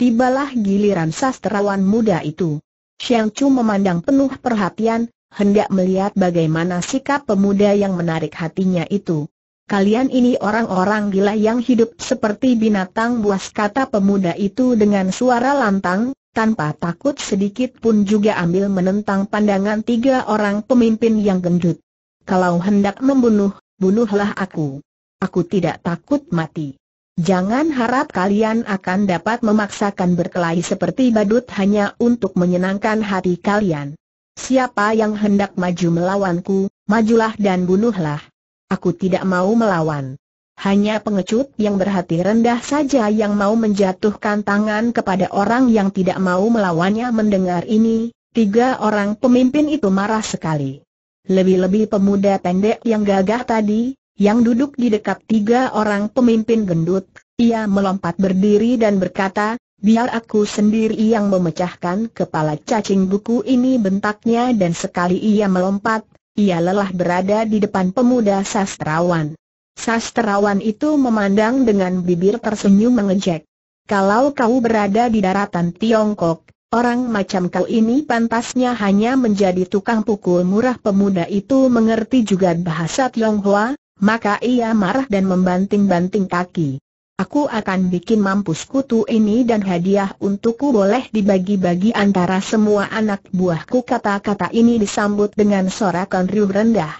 Tibalah giliran sastrawan muda itu. Xiang Chu memandang penuh perhatian, hendak melihat bagaimana sikap pemuda yang menarik hatinya itu. Kalian ini orang-orang gila yang hidup seperti binatang buas kata pemuda itu dengan suara lantang, tanpa takut sedikit pun juga ambil menentang pandangan tiga orang pemimpin yang gendut. Kalau hendak membunuh, bunuhlah aku. Aku tidak takut mati. Jangan harap kalian akan dapat memaksakan berkelahi seperti badut hanya untuk menyenangkan hati kalian. Siapa yang hendak maju melawanku, majulah dan bunuhlah. Aku tidak mau melawan. Hanya pengecut yang berhati rendah saja yang mau menjatuhkan tangan kepada orang yang tidak mau melawannya mendengar ini, tiga orang pemimpin itu marah sekali. Lebih-lebih pemuda pendek yang gagah tadi, yang duduk di dekat tiga orang pemimpin gendut, ia melompat berdiri dan berkata, Biar aku sendiri yang memecahkan kepala cacing buku ini bentaknya dan sekali ia melompat, ia lelah berada di depan pemuda sastrawan. Sastrawan itu memandang dengan bibir tersenyum mengejek. Kalau kau berada di daratan Tiongkok, orang macam kau ini pantasnya hanya menjadi tukang pukul murah pemuda itu mengerti juga bahasa Tionghoa, maka ia marah dan membanting-banting kaki. Aku akan bikin mampus kutu ini dan hadiah untukku boleh dibagi-bagi antara semua anak buahku Kata-kata ini disambut dengan sorakan riuh rendah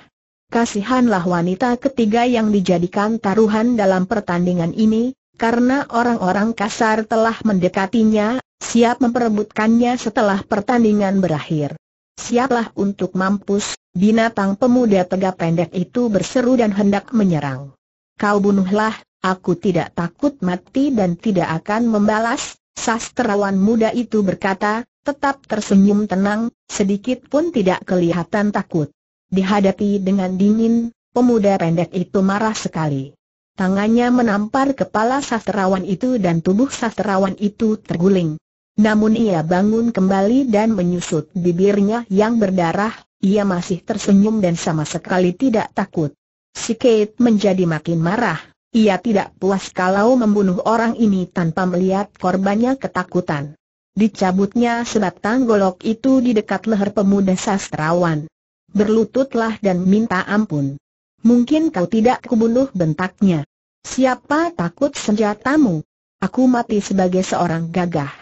Kasihanlah wanita ketiga yang dijadikan taruhan dalam pertandingan ini Karena orang-orang kasar telah mendekatinya, siap memperebutkannya setelah pertandingan berakhir Siaplah untuk mampus, binatang pemuda tegak pendek itu berseru dan hendak menyerang Kau bunuhlah, Aku tidak takut mati dan tidak akan membalas, sastrawan muda itu berkata, tetap tersenyum tenang, sedikit pun tidak kelihatan takut. Dihadapi dengan dingin, pemuda pendek itu marah sekali. Tangannya menampar kepala sastrawan itu dan tubuh sastrawan itu terguling. Namun ia bangun kembali dan menyusut bibirnya yang berdarah, ia masih tersenyum dan sama sekali tidak takut. Si Kate menjadi makin marah. Ia tidak puas kalau membunuh orang ini tanpa melihat korbannya ketakutan. Dicabutnya sebatang golok itu di dekat leher pemuda sastrawan. Berlututlah dan minta ampun. Mungkin kau tidak kubunuh bentaknya. Siapa takut senjatamu? Aku mati sebagai seorang gagah.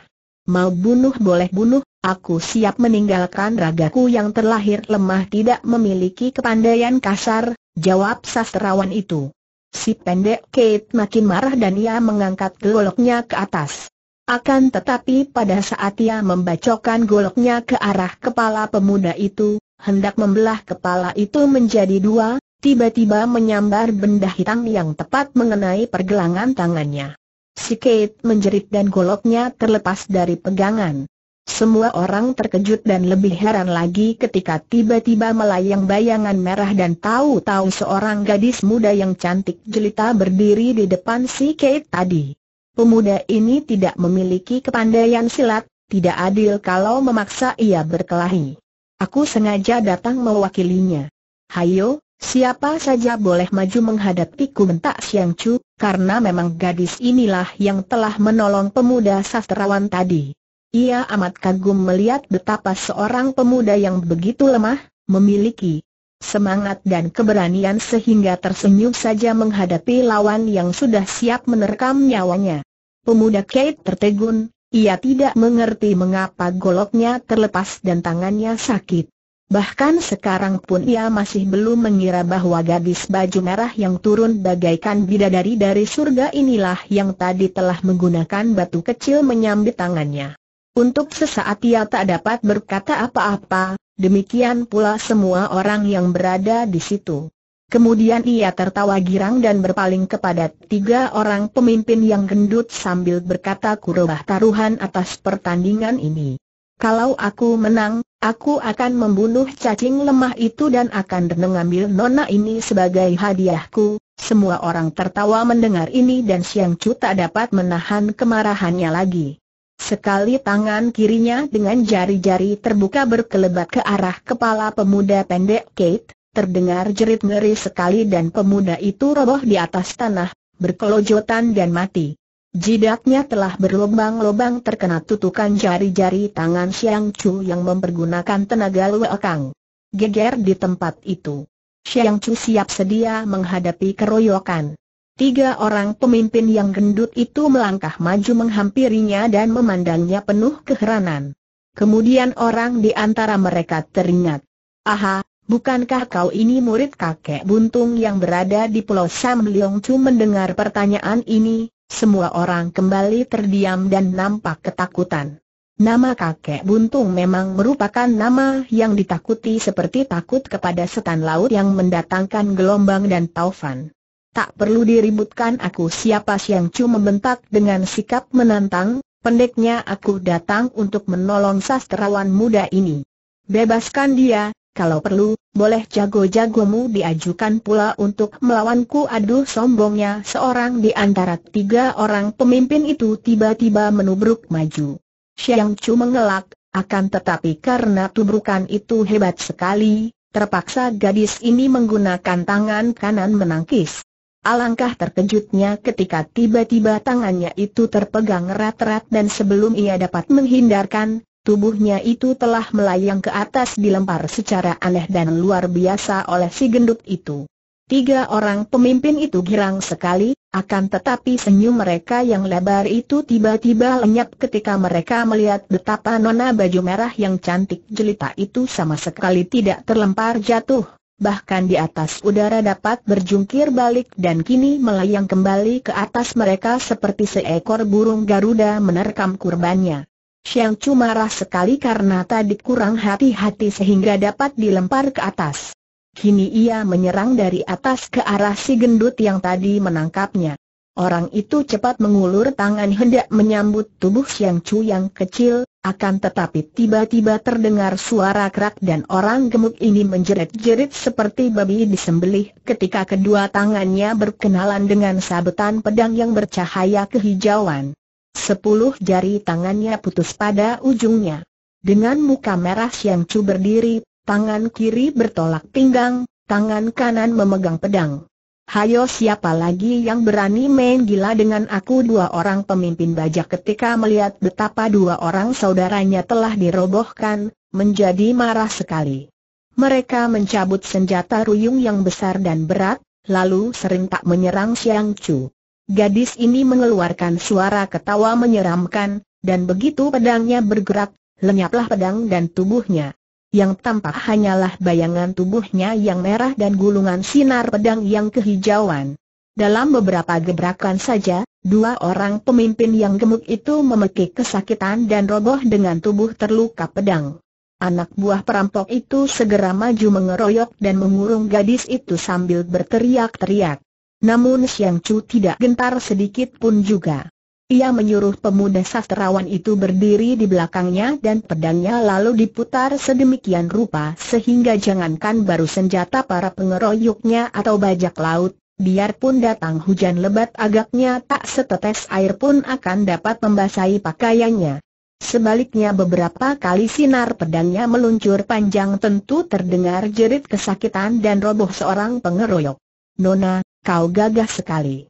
Mau bunuh boleh bunuh, aku siap meninggalkan ragaku yang terlahir lemah tidak memiliki kepandaian kasar, jawab sastrawan itu. Si pendek Kate makin marah dan ia mengangkat goloknya ke atas. Akan tetapi pada saat ia membacokkan goloknya ke arah kepala pemuda itu, hendak membelah kepala itu menjadi dua, tiba-tiba menyambar benda hitam yang tepat mengenai pergelangan tangannya. Si Kate menjerit dan goloknya terlepas dari pegangan. Semua orang terkejut dan lebih heran lagi ketika tiba-tiba melayang bayangan merah dan tahu-tahu seorang gadis muda yang cantik jelita berdiri di depan si Kate tadi. Pemuda ini tidak memiliki kepandaian silat, tidak adil kalau memaksa ia berkelahi. Aku sengaja datang mewakilinya. Hayo, siapa saja boleh maju menghadapiku bentak Siang Chu, karena memang gadis inilah yang telah menolong pemuda sastrawan tadi. Ia amat kagum melihat betapa seorang pemuda yang begitu lemah, memiliki semangat dan keberanian sehingga tersenyum saja menghadapi lawan yang sudah siap menerkam nyawanya. Pemuda Kate tertegun, ia tidak mengerti mengapa goloknya terlepas dan tangannya sakit. Bahkan sekarang pun ia masih belum mengira bahwa gadis baju merah yang turun bagaikan bidadari dari surga inilah yang tadi telah menggunakan batu kecil menyambit tangannya. Untuk sesaat ia tak dapat berkata apa-apa, demikian pula semua orang yang berada di situ. Kemudian ia tertawa girang dan berpaling kepada tiga orang pemimpin yang gendut sambil berkata kurubah taruhan atas pertandingan ini. Kalau aku menang, aku akan membunuh cacing lemah itu dan akan mengambil nona ini sebagai hadiahku. Semua orang tertawa mendengar ini dan Siang Chu tak dapat menahan kemarahannya lagi. Sekali tangan kirinya dengan jari-jari terbuka berkelebat ke arah kepala pemuda pendek Kate, terdengar jerit ngeri sekali dan pemuda itu roboh di atas tanah, berkelojotan dan mati. Jidatnya telah berlubang-lubang terkena tutukan jari-jari tangan Xiang Chu yang mempergunakan tenaga luakang. Geger di tempat itu. Xiang Chu siap sedia menghadapi keroyokan. Tiga orang pemimpin yang gendut itu melangkah maju menghampirinya dan memandangnya penuh keheranan. Kemudian orang di antara mereka teringat. Aha, bukankah kau ini murid kakek buntung yang berada di pulau Sam Leong Chu mendengar pertanyaan ini? Semua orang kembali terdiam dan nampak ketakutan. Nama kakek buntung memang merupakan nama yang ditakuti seperti takut kepada setan laut yang mendatangkan gelombang dan taufan tak perlu diributkan aku siapa Siang cu membentak dengan sikap menantang, pendeknya aku datang untuk menolong sastrawan muda ini. Bebaskan dia, kalau perlu, boleh jago-jagomu diajukan pula untuk melawanku Aduh sombongnya seorang di antara tiga orang pemimpin itu tiba-tiba menubruk maju Siang Chu mengelak, akan tetapi karena tubrukan itu hebat sekali Terpaksa gadis ini menggunakan tangan kanan menangkis Alangkah terkejutnya ketika tiba-tiba tangannya itu terpegang erat-erat dan sebelum ia dapat menghindarkan, tubuhnya itu telah melayang ke atas dilempar secara aneh dan luar biasa oleh si gendut itu. Tiga orang pemimpin itu girang sekali, akan tetapi senyum mereka yang lebar itu tiba-tiba lenyap ketika mereka melihat betapa nona baju merah yang cantik jelita itu sama sekali tidak terlempar jatuh, bahkan di atas udara dapat berjungkir balik dan kini melayang kembali ke atas mereka seperti seekor burung Garuda menerkam kurbannya. Xiang Chu marah sekali karena tadi kurang hati-hati sehingga dapat dilempar ke atas. Kini ia menyerang dari atas ke arah si gendut yang tadi menangkapnya. Orang itu cepat mengulur tangan hendak menyambut tubuh Xiang Chu yang kecil, akan tetapi tiba-tiba terdengar suara kerak dan orang gemuk ini menjerit-jerit seperti babi disembelih ketika kedua tangannya berkenalan dengan sabetan pedang yang bercahaya kehijauan. Sepuluh jari tangannya putus pada ujungnya. Dengan muka merah yang cu berdiri, tangan kiri bertolak pinggang, tangan kanan memegang pedang. Hayo siapa lagi yang berani main gila dengan aku dua orang pemimpin bajak ketika melihat betapa dua orang saudaranya telah dirobohkan, menjadi marah sekali. Mereka mencabut senjata ruyung yang besar dan berat, lalu serentak menyerang Siang Chu. Gadis ini mengeluarkan suara ketawa menyeramkan, dan begitu pedangnya bergerak, lenyaplah pedang dan tubuhnya yang tampak hanyalah bayangan tubuhnya yang merah dan gulungan sinar pedang yang kehijauan. Dalam beberapa gebrakan saja, dua orang pemimpin yang gemuk itu memekik kesakitan dan roboh dengan tubuh terluka pedang. Anak buah perampok itu segera maju mengeroyok dan mengurung gadis itu sambil berteriak-teriak. Namun Siang Chu tidak gentar sedikit pun juga. Ia menyuruh pemuda sastrawan itu berdiri di belakangnya dan pedangnya lalu diputar sedemikian rupa sehingga jangankan baru senjata para pengeroyoknya atau bajak laut, biarpun datang hujan lebat agaknya tak setetes air pun akan dapat membasahi pakaiannya. Sebaliknya beberapa kali sinar pedangnya meluncur panjang tentu terdengar jerit kesakitan dan roboh seorang pengeroyok. Nona, kau gagah sekali.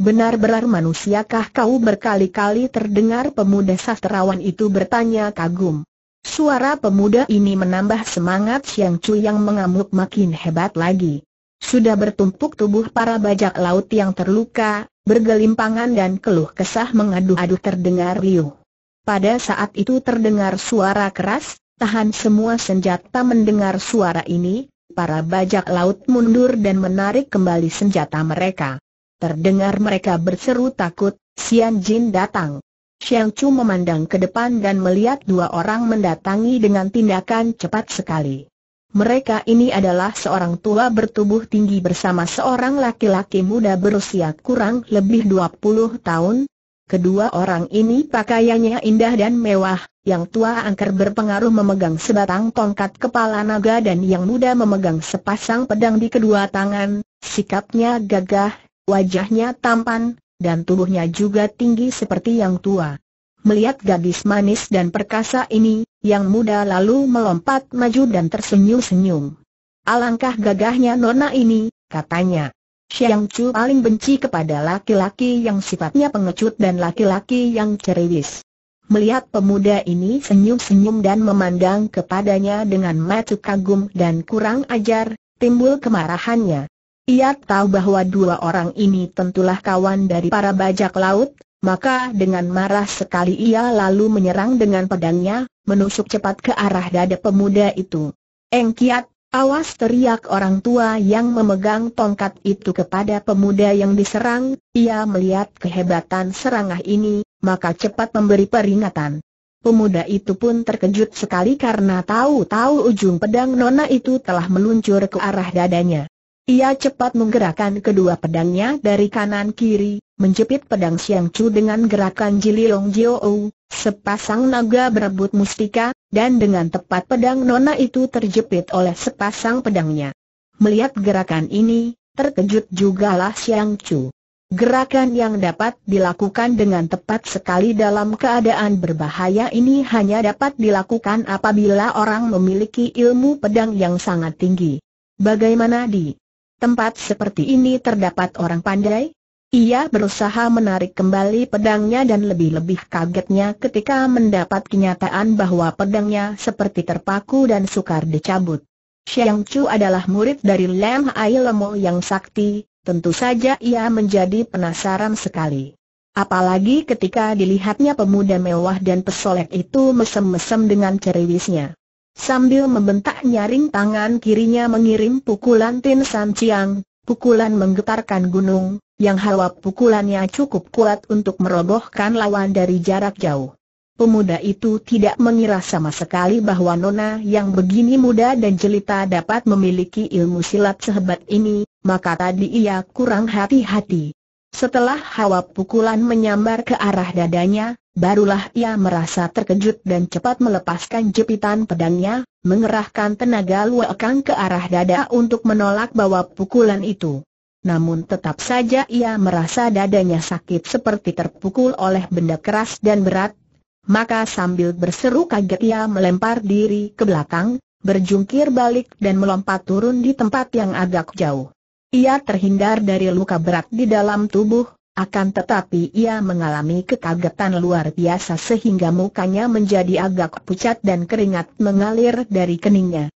Benar-benar manusiakah kau berkali-kali terdengar pemuda sastrawan itu bertanya kagum. Suara pemuda ini menambah semangat Siang cu yang mengamuk makin hebat lagi. Sudah bertumpuk tubuh para bajak laut yang terluka, bergelimpangan dan keluh kesah mengadu-adu terdengar riuh. Pada saat itu terdengar suara keras, tahan semua senjata mendengar suara ini, para bajak laut mundur dan menarik kembali senjata mereka. Terdengar mereka berseru takut, Xian Jin datang. Xiang Chu memandang ke depan dan melihat dua orang mendatangi dengan tindakan cepat sekali. Mereka ini adalah seorang tua bertubuh tinggi bersama seorang laki-laki muda berusia kurang lebih 20 tahun. Kedua orang ini pakaiannya indah dan mewah, yang tua angker berpengaruh memegang sebatang tongkat kepala naga dan yang muda memegang sepasang pedang di kedua tangan, sikapnya gagah, wajahnya tampan, dan tubuhnya juga tinggi seperti yang tua. Melihat gadis manis dan perkasa ini, yang muda lalu melompat maju dan tersenyum-senyum. Alangkah gagahnya nona ini, katanya. Xiang Chu paling benci kepada laki-laki yang sifatnya pengecut dan laki-laki yang cerewis. Melihat pemuda ini senyum-senyum dan memandang kepadanya dengan mata kagum dan kurang ajar, timbul kemarahannya. Ia tahu bahwa dua orang ini tentulah kawan dari para bajak laut, maka dengan marah sekali ia lalu menyerang dengan pedangnya, menusuk cepat ke arah dada pemuda itu. Engkiat, awas teriak orang tua yang memegang tongkat itu kepada pemuda yang diserang, ia melihat kehebatan serangah ini, maka cepat memberi peringatan. Pemuda itu pun terkejut sekali karena tahu-tahu ujung pedang nona itu telah meluncur ke arah dadanya. Ia cepat menggerakkan kedua pedangnya dari kanan kiri, menjepit pedang Siang Chu dengan gerakan Jiliong Jiou, sepasang naga berebut mustika, dan dengan tepat pedang Nona itu terjepit oleh sepasang pedangnya. Melihat gerakan ini, terkejut jugalah Siang Chu. Gerakan yang dapat dilakukan dengan tepat sekali dalam keadaan berbahaya ini hanya dapat dilakukan apabila orang memiliki ilmu pedang yang sangat tinggi. Bagaimana di tempat seperti ini terdapat orang pandai? Ia berusaha menarik kembali pedangnya dan lebih-lebih kagetnya ketika mendapat kenyataan bahwa pedangnya seperti terpaku dan sukar dicabut. Xiang Chu adalah murid dari Lam Ai Lemo yang sakti, tentu saja ia menjadi penasaran sekali. Apalagi ketika dilihatnya pemuda mewah dan pesolek itu mesem-mesem dengan ceriwisnya. Sambil membentak nyaring tangan kirinya mengirim pukulan Tin San Chiang, pukulan menggetarkan gunung, yang hawa pukulannya cukup kuat untuk merobohkan lawan dari jarak jauh. Pemuda itu tidak mengira sama sekali bahwa Nona yang begini muda dan jelita dapat memiliki ilmu silat sehebat ini, maka tadi ia kurang hati-hati. Setelah hawa pukulan menyambar ke arah dadanya, barulah ia merasa terkejut dan cepat melepaskan jepitan pedangnya, mengerahkan tenaga luakang ke arah dada untuk menolak bawa pukulan itu. Namun tetap saja ia merasa dadanya sakit seperti terpukul oleh benda keras dan berat, maka sambil berseru kaget ia melempar diri ke belakang, berjungkir balik dan melompat turun di tempat yang agak jauh. Ia terhindar dari luka berat di dalam tubuh, akan tetapi ia mengalami kekagetan luar biasa sehingga mukanya menjadi agak pucat dan keringat mengalir dari keningnya.